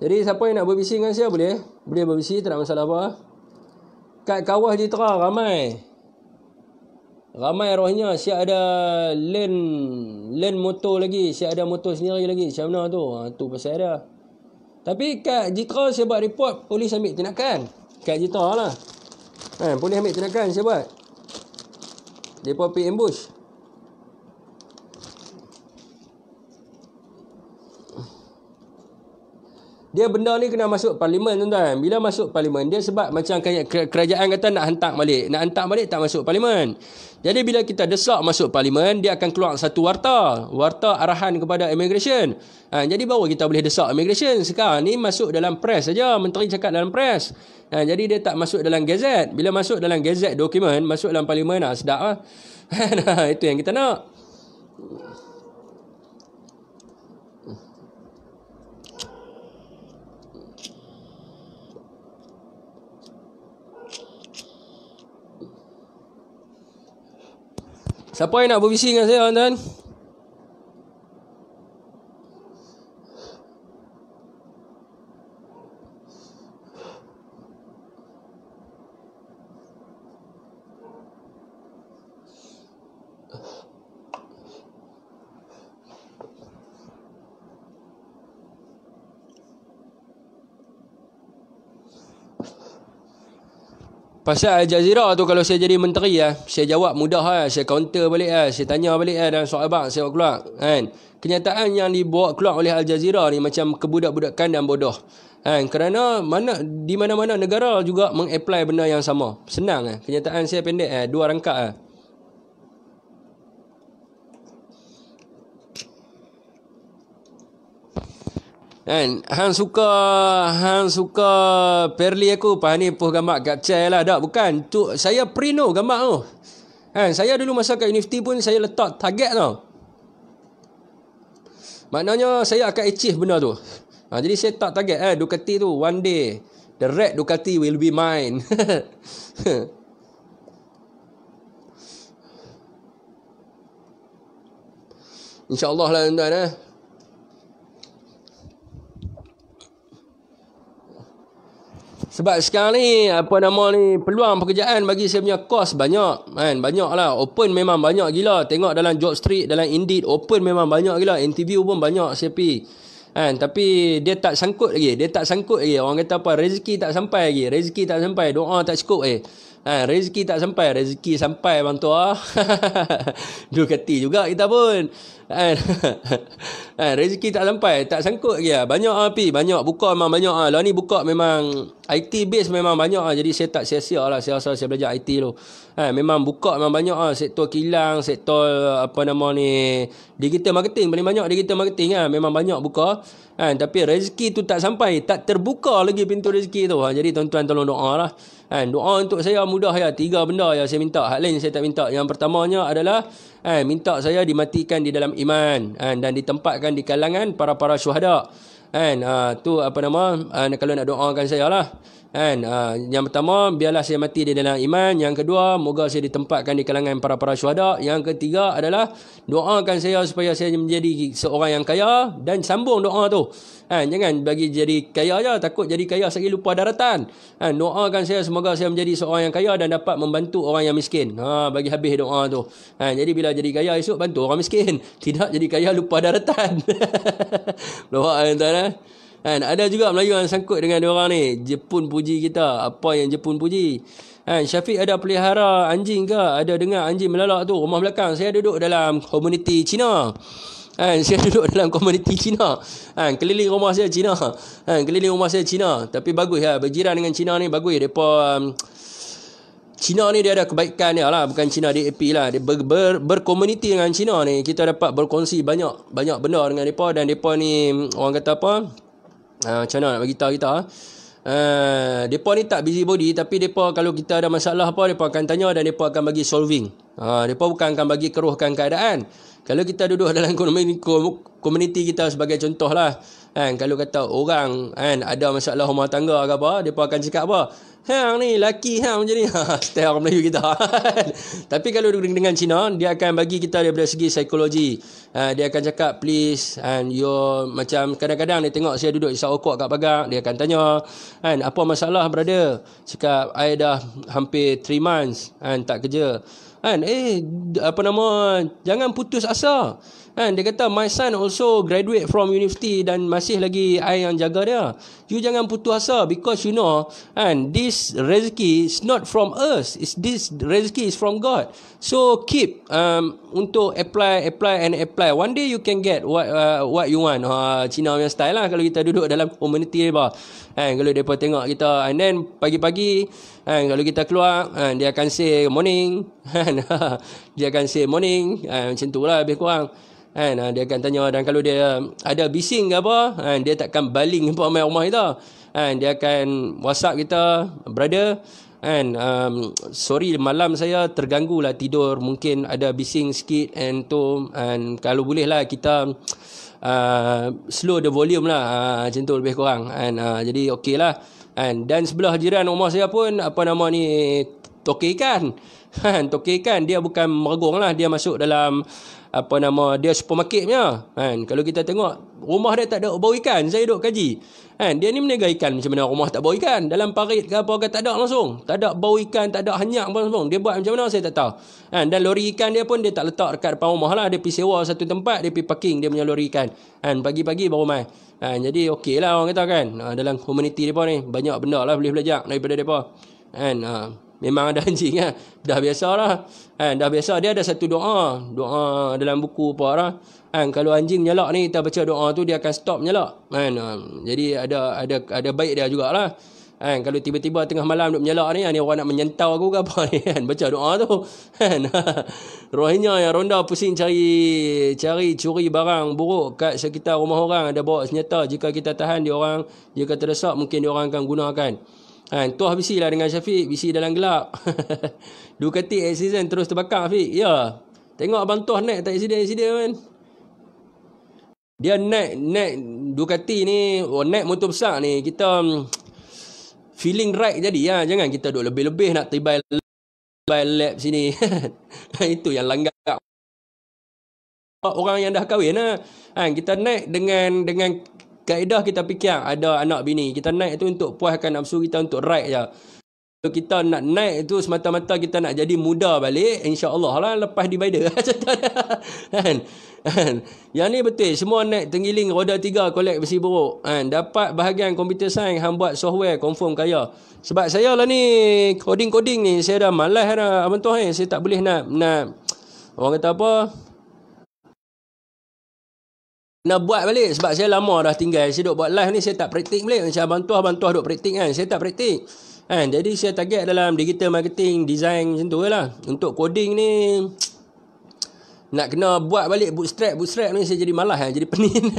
S1: Jadi siapa yang nak berbisik dengan saya boleh. Eh? Boleh berbisik tak ada masalah apa. Eh? Kat kawah Jitra ramai. Ramai rohnya siap ada land land motor lagi, siap ada motor sendiri lagi. Macam mana tu? Ha, tu pasal ada. Tapi kat Jitra saya buat report polis ambil tindakan. Kat Jitra lah. Ha, polis ambil tindakan saya buat. Depa pergi ambush. dia benda ni kena masuk parlimen tuan-tuan. Bila masuk parlimen, dia sebab macam kerajaan kata nak hantar balik. Nak hantar balik tak masuk parlimen. Jadi bila kita desak masuk parlimen, dia akan keluar satu warta. Warta arahan kepada immigration. Ha, jadi baru kita boleh desak immigration. Sekarang ni masuk dalam press saja. Menteri cakap dalam press. Ha, jadi dia tak masuk dalam gazet. Bila masuk dalam gazet dokumen, masuk dalam parlimen, ha, sedap lah. Ha. Itu yang kita nak. Siapa yang nak berbisik dengan saya, tuan-tuan? Pasal Al Jazeera tu kalau saya jadi menteri ya, saya jawab mudah lah, saya counter balik lah, saya tanya balik lah dan soal abang, saya buat keluar. Kan? Kenyataan yang dibuat keluar oleh Al Jazeera ni macam kebudak-budakan dan bodoh. Kan? Kerana mana di mana-mana negara juga meng-apply benda yang sama. Senang lah, kenyataan saya pendek lah, dua rangkap lah. Kan? Hang suka Hang suka Perli aku Pahal ni puh gambar kat chair lah Tak bukan tu, Saya preno gambar tu Kan? Saya dulu masa kat universiti pun Saya letak target tau Maknanya saya akan achieve benda tu ha, Jadi saya tak target eh Ducati tu One day The red Ducati will be mine InsyaAllah lah tuan-tuan eh Sebab sekarang ni apa nama ni peluang pekerjaan bagi saya punya kos banyak kan banyak lah open memang banyak gila tengok dalam job street dalam indeed open memang banyak gila interview pun banyak saya pergi kan tapi dia tak sangkut lagi dia tak sangkut lagi orang kata apa rezeki tak sampai lagi rezeki tak sampai doa tak cukup eh Ha, rezeki tak sampai. Rezeki sampai bang tua. Dua keti juga kita pun. Ha, ha, rezeki tak sampai. Tak sangkut lagi lah. Banyak lah pi. Banyak. Buka memang banyak lah. Lah ni buka memang IT base memang banyak lah. Jadi saya tak sia-sia lah. Saya rasa saya belajar IT tu. Ha, memang buka memang banyak ha, sektor kilang, sektor apa nama ni, digital marketing paling banyak digital marketing ha, memang banyak buka. Ha, tapi rezeki tu tak sampai, tak terbuka lagi pintu rezeki tu. Ha, jadi tuan-tuan tolong doa lah. Ha, doa untuk saya mudah ya, tiga benda yang saya minta. Hal lain saya tak minta. Yang pertamanya adalah ha, minta saya dimatikan di dalam iman ha, dan ditempatkan di kalangan para-para syuhada. Ha, tu apa nama, ha, kalau nak doakan saya lah kan uh, yang pertama biarlah saya mati di dalam iman yang kedua moga saya ditempatkan di kalangan para para syuhada yang ketiga adalah doakan saya supaya saya menjadi seorang yang kaya dan sambung doa tu kan jangan bagi jadi kaya saja takut jadi kaya sekali lupa daratan kan doakan saya semoga saya menjadi seorang yang kaya dan dapat membantu orang yang miskin ha bagi habis doa tu kan jadi bila jadi kaya esok bantu orang miskin tidak jadi kaya lupa daratan doa tuan-tuan eh. Kan? Ada juga Melayu yang sangkut dengan dia orang ni. Jepun puji kita. Apa yang Jepun puji? Kan? Syafiq ada pelihara anjing ke? Ada dengar anjing melalak tu rumah belakang. Saya duduk dalam komuniti Cina. Kan? Saya duduk dalam komuniti Cina. Kan? Keliling rumah saya Cina. Kan? Keliling rumah saya Cina. Tapi bagus lah. Ya? Berjiran dengan Cina ni bagus. Mereka... Um, Cina ni dia ada kebaikan dia lah. Bukan Cina DAP lah. Dia ber, ber, berkomuniti dengan Cina ni. Kita dapat berkongsi banyak banyak benda dengan mereka. Dan mereka ni um, orang kata apa? Ah, macam mana nak bagi tahu kita Uh, depa ni tak busy body tapi depa kalau kita ada masalah apa depa akan tanya dan depa akan bagi solving. Ha bukan akan bagi keruhkan keadaan. Kalau kita duduk dalam komuniti, kita sebagai contoh lah kan? kalau kata orang kan, ada masalah rumah tangga ke apa depa akan cakap apa? Hang ni laki hang macam ni. Style Melayu kita. Tapi kalau dengan, dengan Cina, dia akan bagi kita daripada segi psikologi. Uh, dia akan cakap please and your macam kadang-kadang dia tengok saya duduk isak okok kat pagar, dia akan tanya, kan apa masalah brother? Cakap I dah hampir 3 months and tak kerja. Kan eh apa nama jangan putus asa. Kan dia kata my son also graduate from university dan masih lagi I yang jaga dia. You jangan putus asa because you know and this rezeki is not from us. It's this rezeki is from God. So keep um untuk apply apply and apply. One day you can get what uh, what you want. Ha Cina punya style lah kalau kita duduk dalam community apa. Kan kalau depa tengok kita and then pagi-pagi kan kalau kita keluar kan dia akan say morning. Kan, dia akan say morning kan macam tu lah, lebih kurang kan ha, dia akan tanya ah, dan kalau dia ah, ada bising ke apa ha, dia takkan baling apa main rumah kita kan ha, dia akan whatsapp kita brother kan um, sorry malam saya terganggu lah tidur mungkin ada bising sikit and to, and kalau boleh lah kita uh, slow the volume lah uh, macam tu lebih kurang And uh, jadi ok lah And dan sebelah jiran rumah saya pun apa nama ni tokekan kan tokekan dia bukan meregong lah dia masuk dalam apa nama dia supermarketnya kan kalau kita tengok rumah dia tak ada bau ikan saya duk kaji kan dia ni meniaga ikan macam mana rumah tak bau ikan dalam parit ke apa ke tak ada langsung tak ada bau ikan tak ada hanyak pun langsung dia buat macam mana saya tak tahu kan dan lori ikan dia pun dia tak letak dekat depan rumah lah dia pergi sewa satu tempat dia pergi parking dia punya lori ikan kan pagi-pagi baru mai kan jadi okey lah orang kata kan ah, dalam komuniti dia ni banyak benda lah boleh belajar daripada dia pun kan ah memang ada anjing kan dah biasa lah kan dah biasa dia ada satu doa doa dalam buku apa lah kan kalau anjing nyalak ni kita baca doa tu dia akan stop nyalak kan um, jadi ada ada ada baik dia jugalah kan kalau tiba-tiba tengah malam duk menyalak ni ni orang nak menyentau aku ke apa ni kan baca doa tu kan rohnya yang ronda pusing cari cari curi barang buruk kat sekitar rumah orang ada bawa senjata jika kita tahan dia orang jika terdesak mungkin dia orang akan gunakan Ha, tuah bisilah dengan Syafiq, bisi dalam gelap. Ducati accident terus terbakar, Fik. Ya. Tengok abang tuah naik tak accident, accident kan. Dia naik, naik Ducati ni, oh, naik motor besar ni, kita um, feeling right jadi ya. Jangan kita duduk lebih-lebih nak tibai by lap sini. Itu yang langgar. Orang yang dah kahwin lah. Ha, kita naik dengan dengan kaedah kita fikir ada anak bini kita naik itu untuk puaskan nafsu kita untuk ride ya. so, kita nak naik itu semata-mata kita nak jadi muda balik insyaallah lah lepas divider kan? kan yang ni betul semua naik tenggiling roda tiga kolek besi buruk kan dapat bahagian computer science hang buat software confirm kaya sebab saya lah ni coding-coding ni saya dah malas dah abang tuan saya tak boleh nak nak orang kata apa nak buat balik sebab saya lama dah tinggal saya duk buat live ni saya tak praktik balik macam abang tuah abang tuah duk praktik kan saya tak praktik kan jadi saya target dalam digital marketing design macam tu lah untuk coding ni nak kena buat balik bootstrap bootstrap ni saya jadi malas kan jadi penin.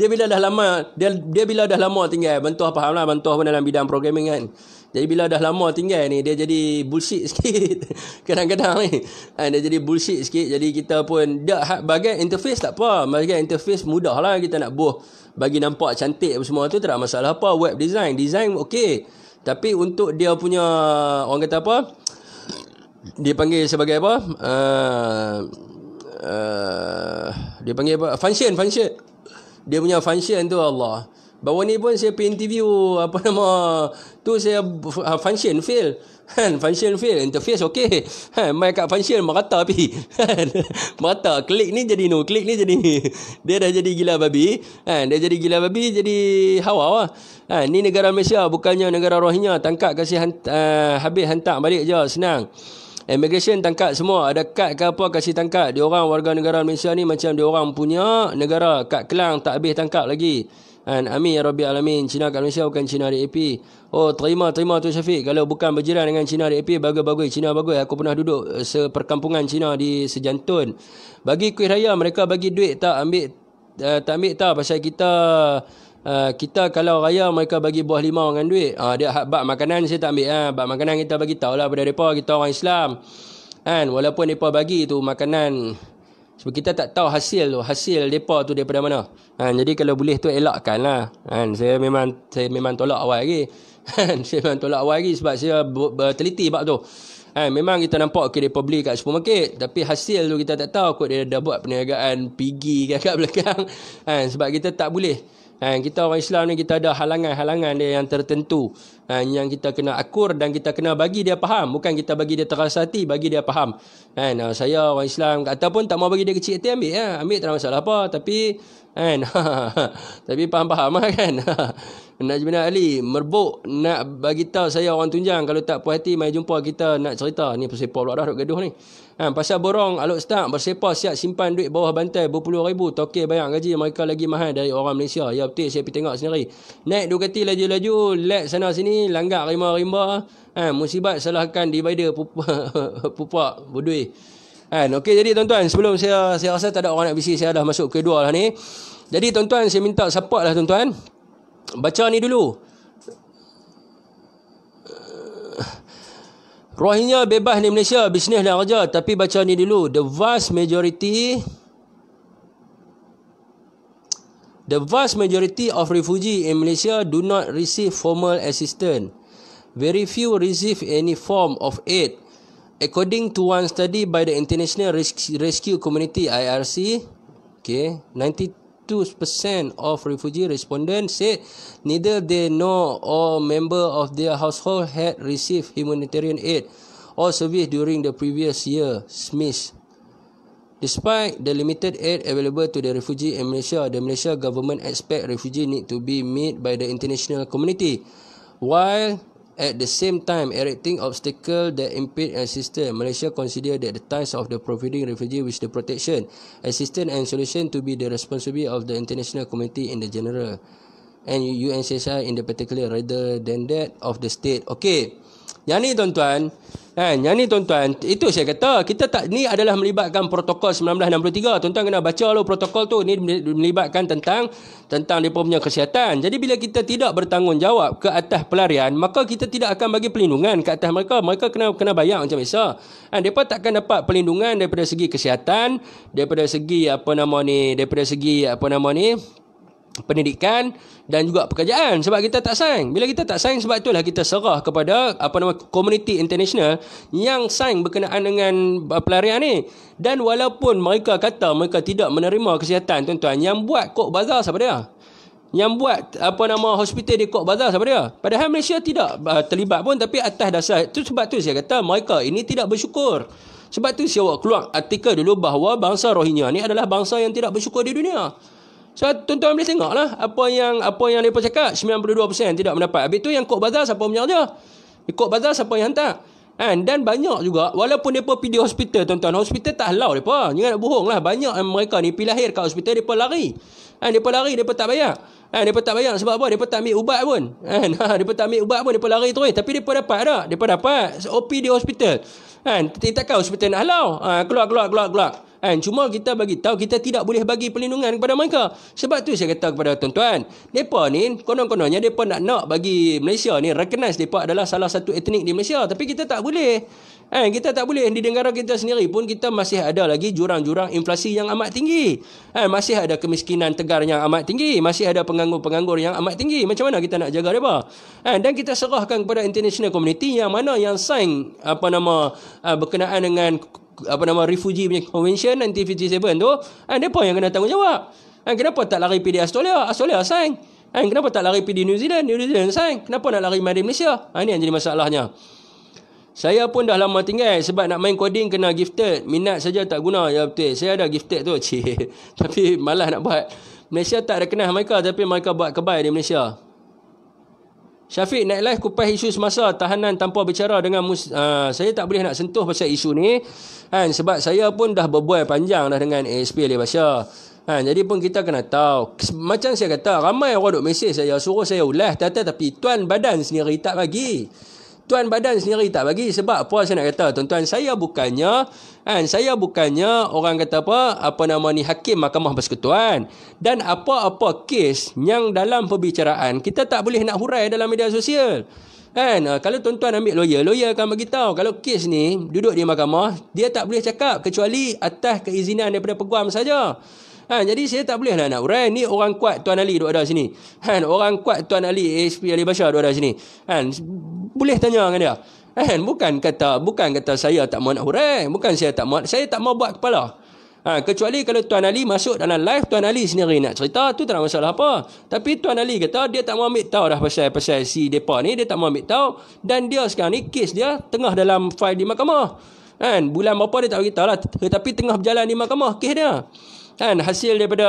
S1: dia bila dah lama dia dia bila dah lama tinggal bantuah faham lah bantuah pun dalam bidang programming kan jadi bila dah lama tinggal ni dia jadi bullshit sikit. Kadang-kadang ni ha, dia jadi bullshit sikit. Jadi kita pun dah ha, bagai interface tak apa. Bagi interface mudah lah kita nak buh bagi nampak cantik apa semua tu tak ada masalah apa web design. Design okey. Tapi untuk dia punya orang kata apa? Dia panggil sebagai apa? Uh, uh, dia panggil apa? Function, function. Dia punya function tu Allah. Bawah ni pun saya pin interview oh, apa nama tu saya uh, function fail. Kan function fail interface okey. Kan mai kat function merata api. Kan merata klik ni jadi no klik ni jadi ni. Dia dah jadi gila babi. Kan dia jadi gila babi jadi hawa lah. Kan ni negara Malaysia bukannya negara rohnya tangkap kasi hant- uh, habis hantar balik je senang. Immigration tangkap semua ada kad ke apa kasi tangkap. orang warga negara Malaysia ni macam dia orang punya negara kad Kelang tak habis tangkap lagi. And Amin ya Rabbi Alamin. Cina kat Malaysia bukan Cina dari AP. Oh terima, terima tu Syafiq. Kalau bukan berjiran dengan Cina dari AP, bagus-bagus. Cina bagus. Aku pernah duduk eh, seperkampungan Cina di Sejantun. Bagi kuih raya, mereka bagi duit tak ambil uh, tak ambil tak pasal kita Uh, kita kalau raya mereka bagi buah limau dengan duit uh, dia hak bak makanan saya tak ambil ha. bak makanan kita bagi tahu lah pada mereka kita orang Islam And walaupun mereka bagi tu makanan sebab kita tak tahu hasil tu, hasil depa tu daripada mana. Ha, jadi kalau boleh tu elakkanlah. Kan ha, saya memang saya memang tolak awal lagi. Kan saya memang tolak awal lagi sebab saya berteliti bab tu. Ha, memang kita nampak okay, dia beli kat supermarket tapi hasil tu kita tak tahu kot dia dah buat perniagaan pigi kat belakang ha, sebab kita tak boleh Ha, kita orang Islam ni kita ada halangan-halangan dia yang tertentu ha, yang kita kena akur dan kita kena bagi dia faham. Bukan kita bagi dia terasa hati, bagi dia faham. Kan, ha, saya orang Islam ataupun tak mau bagi dia kecil hati ambil. Ya. Ambil tak ada masalah apa. Tapi, kan, tapi faham-faham kan. Najmin Ali merbuk nak bagi tahu saya orang tunjang kalau tak puas hati mai jumpa kita nak cerita ni persepah pula dah duk gaduh ni. Ha, pasal borong alok start bersepah siap simpan duit bawah bantai berpuluh ribu tokeh bayang gaji mereka lagi mahal dari orang Malaysia ya betul saya pergi tengok sendiri naik Ducati laju-laju lag sana sini langgar rimba-rimba ha, musibat salahkan divider pupa budui ha, okey jadi tuan-tuan sebelum saya saya rasa tak ada orang nak bisik saya dah masuk kedua lah ni jadi tuan-tuan saya minta support lah tuan-tuan baca ni dulu. Uh, Rohingya bebas di Malaysia, bisnes dan kerja. Tapi baca ni dulu. The vast majority... The vast majority of refugee in Malaysia do not receive formal assistance. Very few receive any form of aid. According to one study by the International Rescue Community, IRC, okay, 82% of refugee respondents said neither they nor a member of their household had received humanitarian aid or service during the previous year, Smith. Despite the limited aid available to the refugee in Malaysia, the Malaysia government expect refugee need to be met by the international community. While At the same time, erecting obstacle that impede and system, Malaysia consider that the ties of the providing refugee with the protection, assistance and solution to be the responsibility of the international community in the general and UNCSI in the particular rather than that of the state. Okay. Yang ni tuan-tuan, kan, yang ni tuan-tuan, itu saya kata, kita tak ni adalah melibatkan protokol 1963. Tuan-tuan kena baca lo protokol tu. Ni melibatkan tentang tentang depa punya kesihatan. Jadi bila kita tidak bertanggungjawab ke atas pelarian, maka kita tidak akan bagi perlindungan ke atas mereka. Mereka kena kena bayar macam biasa. Kan, depa takkan dapat perlindungan daripada segi kesihatan, daripada segi apa nama ni, daripada segi apa nama ni, pendidikan dan juga pekerjaan sebab kita tak sign. Bila kita tak sign sebab itulah kita serah kepada apa nama community international yang sign berkenaan dengan uh, pelarian ni. Dan walaupun mereka kata mereka tidak menerima kesihatan tuan-tuan, yang buat kok bazar siapa dia? Yang buat apa nama hospital di Kok Bazar siapa dia? Padahal Malaysia tidak uh, terlibat pun tapi atas dasar itu sebab tu saya kata mereka ini tidak bersyukur. Sebab tu saya keluar artikel dulu bahawa bangsa Rohingya ni adalah bangsa yang tidak bersyukur di dunia. So tuan-tuan boleh tengoklah apa yang apa yang depa cakap 92% tidak mendapat. Habis tu yang kok bazar siapa punya dia? Kok bazar siapa yang hantar? Kan dan banyak juga walaupun depa pergi di hospital tuan-tuan, hospital tak halau depa. Jangan nak lah banyak mereka ni pergi lahir kat hospital depa lari. and depa lari depa tak bayar. Kan depa tak bayar sebab apa? Depa tak ambil ubat pun. Kan ha depa tak ambil ubat pun depa lari terus tapi depa dapat dah. Depa dapat OP di hospital. Kan takkan hospital nak halau. Ha keluar keluar keluar keluar. Kan? Cuma kita bagi tahu kita tidak boleh bagi perlindungan kepada mereka. Sebab tu saya kata kepada tuan-tuan, mereka ni konon-kononnya mereka nak nak bagi Malaysia ni recognize mereka adalah salah satu etnik di Malaysia. Tapi kita tak boleh. Kan? Kita tak boleh. Di negara kita sendiri pun kita masih ada lagi jurang-jurang inflasi yang amat tinggi. Kan? Masih ada kemiskinan tegar yang amat tinggi. Masih ada penganggur-penganggur yang amat tinggi. Macam mana kita nak jaga mereka? Kan? Dan kita serahkan kepada international community yang mana yang sign apa nama ah, berkenaan dengan apa nama refugee punya convention 1957 tu kan depa yang kena tanggungjawab kan kenapa tak lari pergi Australia Australia sign kan kenapa tak lari pergi New Zealand New Zealand sign kenapa nak lari mari Malaysia ha, ini yang jadi masalahnya saya pun dah lama tinggal sebab nak main coding kena gifted minat saja tak guna ya betul saya ada gifted tu cik tapi malas nak buat Malaysia tak ada kenal mereka tapi mereka buat kebaya di Malaysia Syafiq naik live kupas isu semasa tahanan tanpa bicara dengan mus- uh, saya tak boleh nak sentuh pasal isu ni kan sebab saya pun dah berbual panjang dah dengan ASP Alia Basya kan jadi pun kita kena tahu macam saya kata ramai orang duk mesej saya suruh saya ulas tapi tuan badan sendiri tak bagi tuan badan sendiri tak bagi sebab apa saya nak kata tuan-tuan saya bukannya kan saya bukannya orang kata apa apa nama ni hakim mahkamah persekutuan dan apa-apa kes yang dalam perbicaraan kita tak boleh nak hurai dalam media sosial kan eh, kalau tuan-tuan ambil lawyer lawyer akan bagi tahu kalau kes ni duduk di mahkamah dia tak boleh cakap kecuali atas keizinan daripada peguam saja Ha, jadi saya tak boleh lah nak urai. Ni orang kuat Tuan Ali duduk ada sini. Ha, orang kuat Tuan Ali, ASP Ali Bashar duduk ada sini. Ha, boleh tanya dengan dia. Ha, bukan kata bukan kata saya tak mau nak urai. Bukan saya tak mau. Saya tak mau buat kepala. Ha, kecuali kalau Tuan Ali masuk dalam live Tuan Ali sendiri nak cerita tu tak ada masalah apa tapi Tuan Ali kata dia tak mau ambil tahu dah pasal pasal si depa ni dia tak mau ambil tahu dan dia sekarang ni kes dia tengah dalam file di mahkamah kan bulan berapa dia tak beritahu lah tetapi tengah berjalan di mahkamah kes dia kan hasil daripada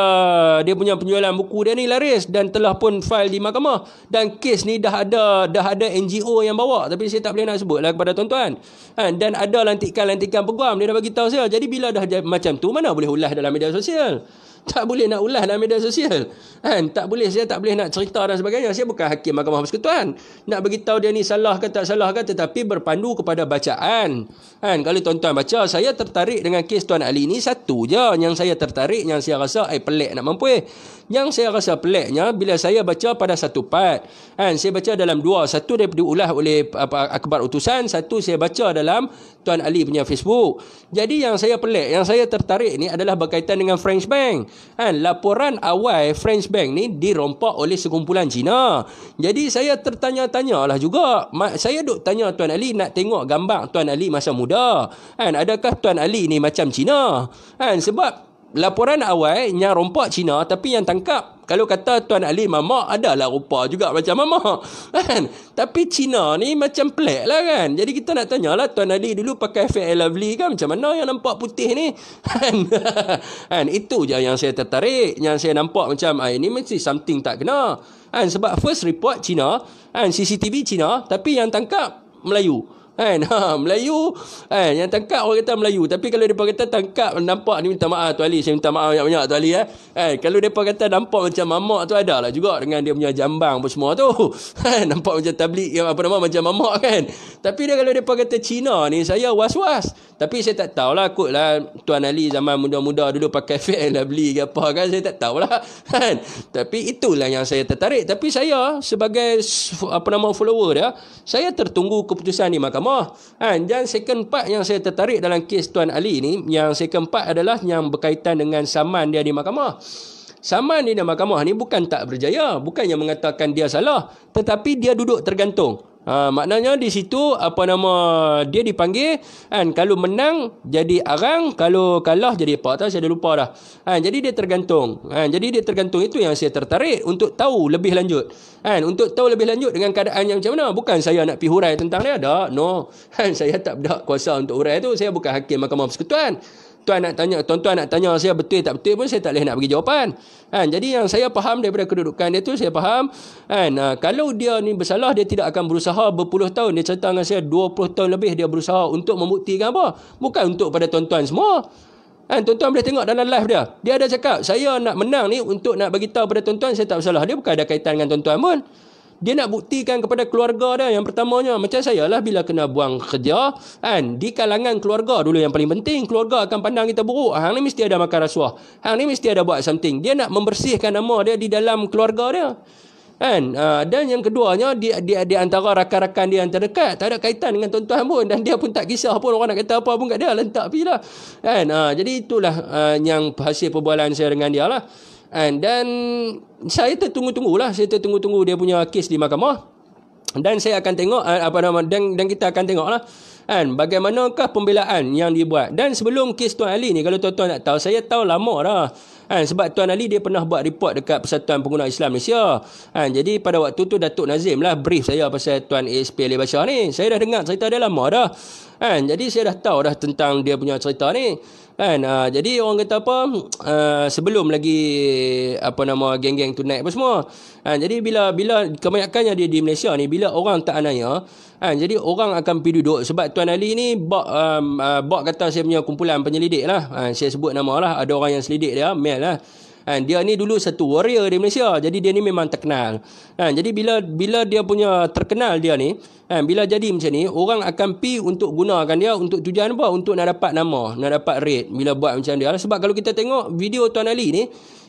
S1: dia punya penjualan buku dia ni laris dan telah pun fail di mahkamah dan kes ni dah ada dah ada NGO yang bawa tapi saya tak boleh nak sebut lah kepada tuan-tuan kan dan ada lantikan-lantikan peguam dia dah bagi tahu saya jadi bila dah macam tu mana boleh ulas dalam media sosial tak boleh nak ulas dalam media sosial kan tak boleh saya tak boleh nak cerita dan sebagainya saya bukan hakim mahkamah persekutuan nak bagi tahu dia ni salah ke tak salah ke tetapi berpandu kepada bacaan kan kalau tuan-tuan baca saya tertarik dengan kes tuan Ali ni satu je yang saya tertarik yang saya rasa ai eh, pelik nak mampu yang saya rasa peliknya bila saya baca pada satu part, kan saya baca dalam dua, satu daripada ulah oleh apa akbar utusan, satu saya baca dalam Tuan Ali punya Facebook. Jadi yang saya pelik, yang saya tertarik ni adalah berkaitan dengan French Bank. Kan laporan awal French Bank ni dirompak oleh sekumpulan Cina. Jadi saya tertanya tanya lah juga. Saya duk tanya Tuan Ali nak tengok gambar Tuan Ali masa muda. Kan adakah Tuan Ali ni macam Cina? Kan sebab laporan awal yang rompak Cina tapi yang tangkap kalau kata Tuan Ali Mama adalah rupa juga macam Mama kan tapi Cina ni macam pelik lah kan jadi kita nak tanya lah Tuan Ali dulu pakai fair lovely kan macam mana yang nampak putih ni kan? kan itu je yang saya tertarik yang saya nampak macam ah, ini mesti something tak kena kan sebab first report Cina kan CCTV Cina tapi yang tangkap Melayu Kan? Ha, Melayu kan? Yang tangkap orang kata Melayu Tapi kalau mereka kata tangkap Nampak ni minta maaf tu Ali. Saya minta maaf banyak-banyak Tuali eh? Kan? Kalau mereka kata nampak macam mamak tu ada lah juga Dengan dia punya jambang pun semua tu kan? Nampak macam tablik yang apa nama macam mamak kan Tapi dia kalau mereka kata Cina ni Saya was-was Tapi saya tak tahulah Kut lah Tuan Ali zaman muda-muda dulu Pakai fan lah beli ke apa kan Saya tak tahulah kan? Tapi itulah yang saya tertarik Tapi saya sebagai apa nama follower dia Saya tertunggu keputusan di mahkamah Allah. Kan? Dan second part yang saya tertarik dalam kes Tuan Ali ni, yang second part adalah yang berkaitan dengan saman dia di mahkamah. Saman dia di mahkamah ni bukan tak berjaya, bukan yang mengatakan dia salah, tetapi dia duduk tergantung. Ha, maknanya di situ apa nama dia dipanggil kan kalau menang jadi arang kalau kalah jadi apa tahu saya dah lupa dah. Kan jadi dia tergantung. Kan jadi dia tergantung itu yang saya tertarik untuk tahu lebih lanjut. Kan untuk tahu lebih lanjut dengan keadaan yang macam mana bukan saya nak pihurai tentang dia dah. No. Kan saya tak ada kuasa untuk urai tu. Saya bukan hakim Mahkamah Persekutuan tuan nak tanya, tuan-tuan nak tanya saya betul tak betul pun saya tak boleh nak bagi jawapan. Kan? Jadi yang saya faham daripada kedudukan dia tu, saya faham. Kan? Ah, kalau dia ni bersalah, dia tidak akan berusaha berpuluh tahun. Dia cerita dengan saya 20 tahun lebih dia berusaha untuk membuktikan apa. Bukan untuk pada tuan-tuan semua. Kan? Tuan-tuan boleh tengok dalam live dia. Dia ada cakap, saya nak menang ni untuk nak bagi tahu pada tuan-tuan saya tak bersalah. Dia bukan ada kaitan dengan tuan-tuan pun dia nak buktikan kepada keluarga dia yang pertamanya macam saya lah bila kena buang kerja kan di kalangan keluarga dulu yang paling penting keluarga akan pandang kita buruk hang ni mesti ada makan rasuah hang ni mesti ada buat something dia nak membersihkan nama dia di dalam keluarga dia kan uh, dan yang keduanya di, di, di antara rakan-rakan dia yang terdekat tak ada kaitan dengan tuan-tuan pun dan dia pun tak kisah pun orang nak kata apa pun kat dia lentak pergi lah kan uh, jadi itulah uh, yang hasil perbualan saya dengan dia lah And then saya tertunggu-tunggulah, saya tertunggu-tunggu dia punya kes di mahkamah. Dan saya akan tengok eh, apa nama dan, dan kita akan tengoklah kan bagaimanakah pembelaan yang dibuat. Dan sebelum kes Tuan Ali ni kalau tuan-tuan nak tahu, saya tahu lama dah. Kan sebab Tuan Ali dia pernah buat report dekat Persatuan Pengguna Islam Malaysia. Kan jadi pada waktu tu Datuk Nazim lah brief saya pasal Tuan ASP Ali Bashar ni. Saya dah dengar cerita dia lama dah. Kan jadi saya dah tahu dah tentang dia punya cerita ni. Kan? Uh, jadi orang kata apa? Uh, sebelum lagi apa nama geng-geng tu naik apa semua. Kan? jadi bila bila kebanyakannya dia di Malaysia ni bila orang tak anaya, kan? jadi orang akan pergi duduk sebab Tuan Ali ni bak um, uh, bak kata saya punya kumpulan penyelidik lah. Uh, saya sebut nama lah. Ada orang yang selidik dia, mail lah kan dia ni dulu satu warrior di Malaysia jadi dia ni memang terkenal kan jadi bila bila dia punya terkenal dia ni kan bila jadi macam ni orang akan pi untuk gunakan dia untuk tujuan apa untuk nak dapat nama nak dapat rate bila buat macam dia sebab kalau kita tengok video Tuan Ali ni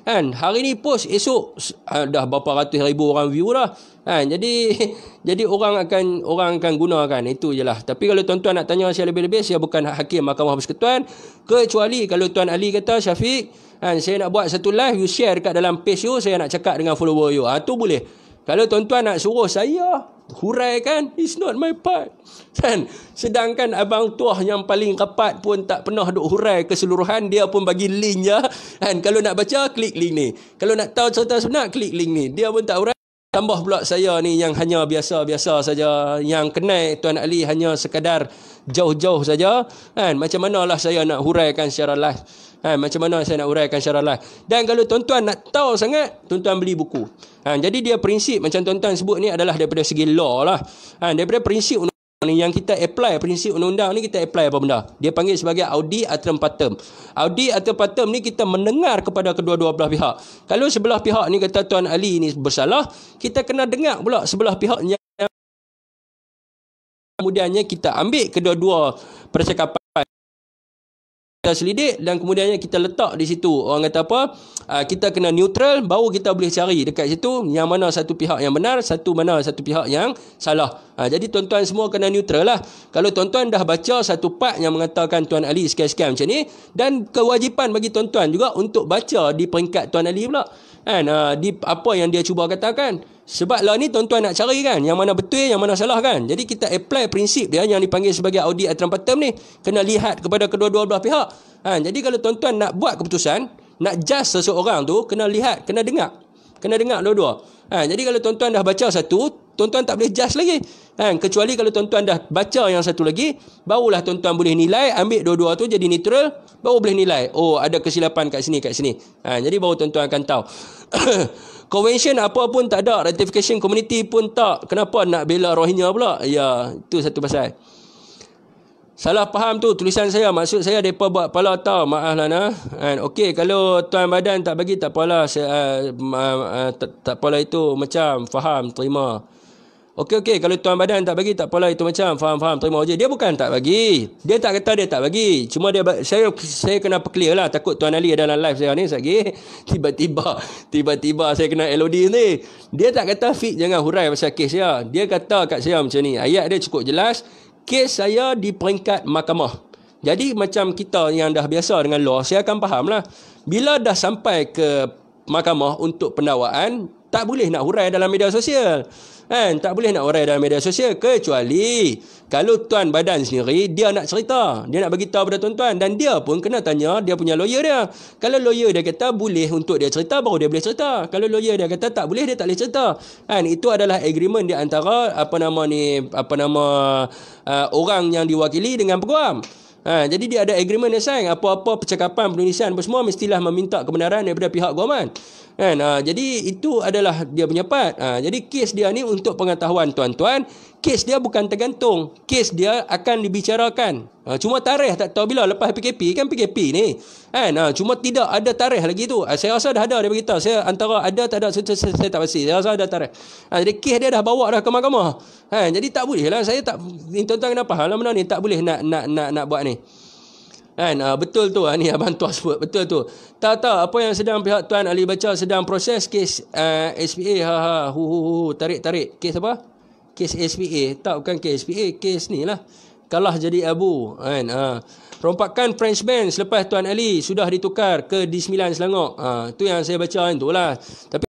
S1: kan hari ni post esok dah berapa ratus ribu orang view dah kan jadi jadi orang akan orang akan gunakan itu jelah tapi kalau tuan-tuan nak tanya saya lebih-lebih saya bukan hakim mahkamah persekutuan kecuali kalau tuan Ali kata Syafiq Kan, saya nak buat satu live, you share dekat dalam page you, saya nak cakap dengan follower you. Ha, tu boleh. Kalau tuan-tuan nak suruh saya, huraikan, it's not my part. Kan? Sedangkan abang tuah yang paling rapat pun tak pernah duk hurai keseluruhan, dia pun bagi link je. Ya. Kan? Kalau nak baca, klik link ni. Kalau nak tahu cerita sebenar, klik link ni. Dia pun tak hurai. Tambah pula saya ni yang hanya biasa-biasa saja. Yang kenai Tuan Ali hanya sekadar jauh-jauh saja. Kan? Macam manalah saya nak huraikan secara live. Ha, macam mana saya nak uraikan secara live. Lah. Dan kalau tuan-tuan nak tahu sangat, tuan-tuan beli buku. Ha, jadi dia prinsip macam tuan-tuan sebut ni adalah daripada segi law lah. Ha, daripada prinsip undang-undang ni yang kita apply, prinsip undang-undang ni kita apply apa benda. Dia panggil sebagai Audi atau Patem. Audi atau Patem ni kita mendengar kepada kedua-dua belah pihak. Kalau sebelah pihak ni kata Tuan Ali ni bersalah, kita kena dengar pula sebelah pihak ni. Kemudiannya kita ambil kedua-dua percakapan kita selidik dan kemudiannya kita letak di situ orang kata apa ah, kita kena neutral baru kita boleh cari dekat situ yang mana satu pihak yang benar satu mana satu pihak yang salah ah, jadi tuan-tuan semua kena neutral lah kalau tuan-tuan dah baca satu part yang mengatakan Tuan Ali sekian-sekian macam ni dan kewajipan bagi tuan-tuan juga untuk baca di peringkat Tuan Ali pula kan ah, di apa yang dia cuba katakan sebab lah ni tuan-tuan nak cari kan yang mana betul yang mana salah kan. Jadi kita apply prinsip dia yang dipanggil sebagai audit aturan patem ni kena lihat kepada kedua-dua belah pihak. Ha, jadi kalau tuan-tuan nak buat keputusan, nak judge seseorang tu kena lihat, kena dengar. Kena dengar dua-dua. Ha, jadi kalau tuan-tuan dah baca satu, tuan-tuan tak boleh judge lagi. Ha, kecuali kalau tuan-tuan dah baca yang satu lagi, barulah tuan-tuan boleh nilai, ambil dua-dua tu jadi neutral, baru boleh nilai. Oh, ada kesilapan kat sini, kat sini. Ha, jadi baru tuan-tuan akan tahu. Convention apa pun tak ada. Ratification community pun tak. Kenapa nak bela Rohingya pula? Ya, itu satu pasal. Salah faham tu tulisan saya. Maksud saya mereka buat pala tau. Maaf lah nah. And okay, kalau Tuan Badan tak bagi tak apalah. Saya, uh, uh, tak, tak apalah itu macam faham, Terima. Okey okey kalau tuan badan tak bagi tak apalah itu macam faham-faham terima aje. Dia bukan tak bagi. Dia tak kata dia tak bagi. Cuma dia saya saya kena clear lah takut tuan Ali ada dalam live saya ni satgi tiba-tiba tiba-tiba saya kena LOD ni. Dia tak kata fit jangan hurai pasal kes saya. Dia kata kat saya macam ni. Ayat dia cukup jelas. Kes saya di peringkat mahkamah. Jadi macam kita yang dah biasa dengan law saya akan faham lah. Bila dah sampai ke mahkamah untuk pendawaan tak boleh nak hurai dalam media sosial kan tak boleh nak orang dalam media sosial kecuali kalau tuan badan sendiri dia nak cerita dia nak bagi tahu pada tuan-tuan dan dia pun kena tanya dia punya lawyer dia kalau lawyer dia kata boleh untuk dia cerita baru dia boleh cerita kalau lawyer dia kata tak boleh dia tak boleh cerita kan itu adalah agreement di antara apa nama ni apa nama uh, orang yang diwakili dengan peguam Ha, jadi dia ada agreement dia sayang Apa-apa percakapan penulisan apa semua Mestilah meminta kebenaran daripada pihak guaman kan ha, jadi itu adalah dia punya part ha, jadi kes dia ni untuk pengetahuan tuan-tuan kes dia bukan tergantung kes dia akan dibicarakan ha, cuma tarikh tak tahu bila lepas PKP kan PKP ni kan ha, cuma tidak ada tarikh lagi tu ha, saya rasa dah ada dia beritahu saya antara ada tak ada saya, saya, saya, saya tak pasti saya rasa ada tarikh ha, jadi kes dia dah bawa dah ke mahkamah ha, jadi tak boleh lah saya tak tuan-tuan kenapa hal benda ni tak boleh nak nak nak, nak buat ni Kan? Uh, betul tu uh, ni Abang Tuas sebut. Betul tu. Tak tahu apa yang sedang pihak Tuan Ali baca sedang proses kes uh, ah, SPA. Ha, ha, hu, hu, hu, tarik-tarik. Kes apa? Kes SPA. Tak bukan kes SPA. Kes ni lah. Kalah jadi abu. Kan? Uh, rompakan French band selepas Tuan Ali sudah ditukar ke D9 Selangor. Uh, tu yang saya baca kan tu lah. Tapi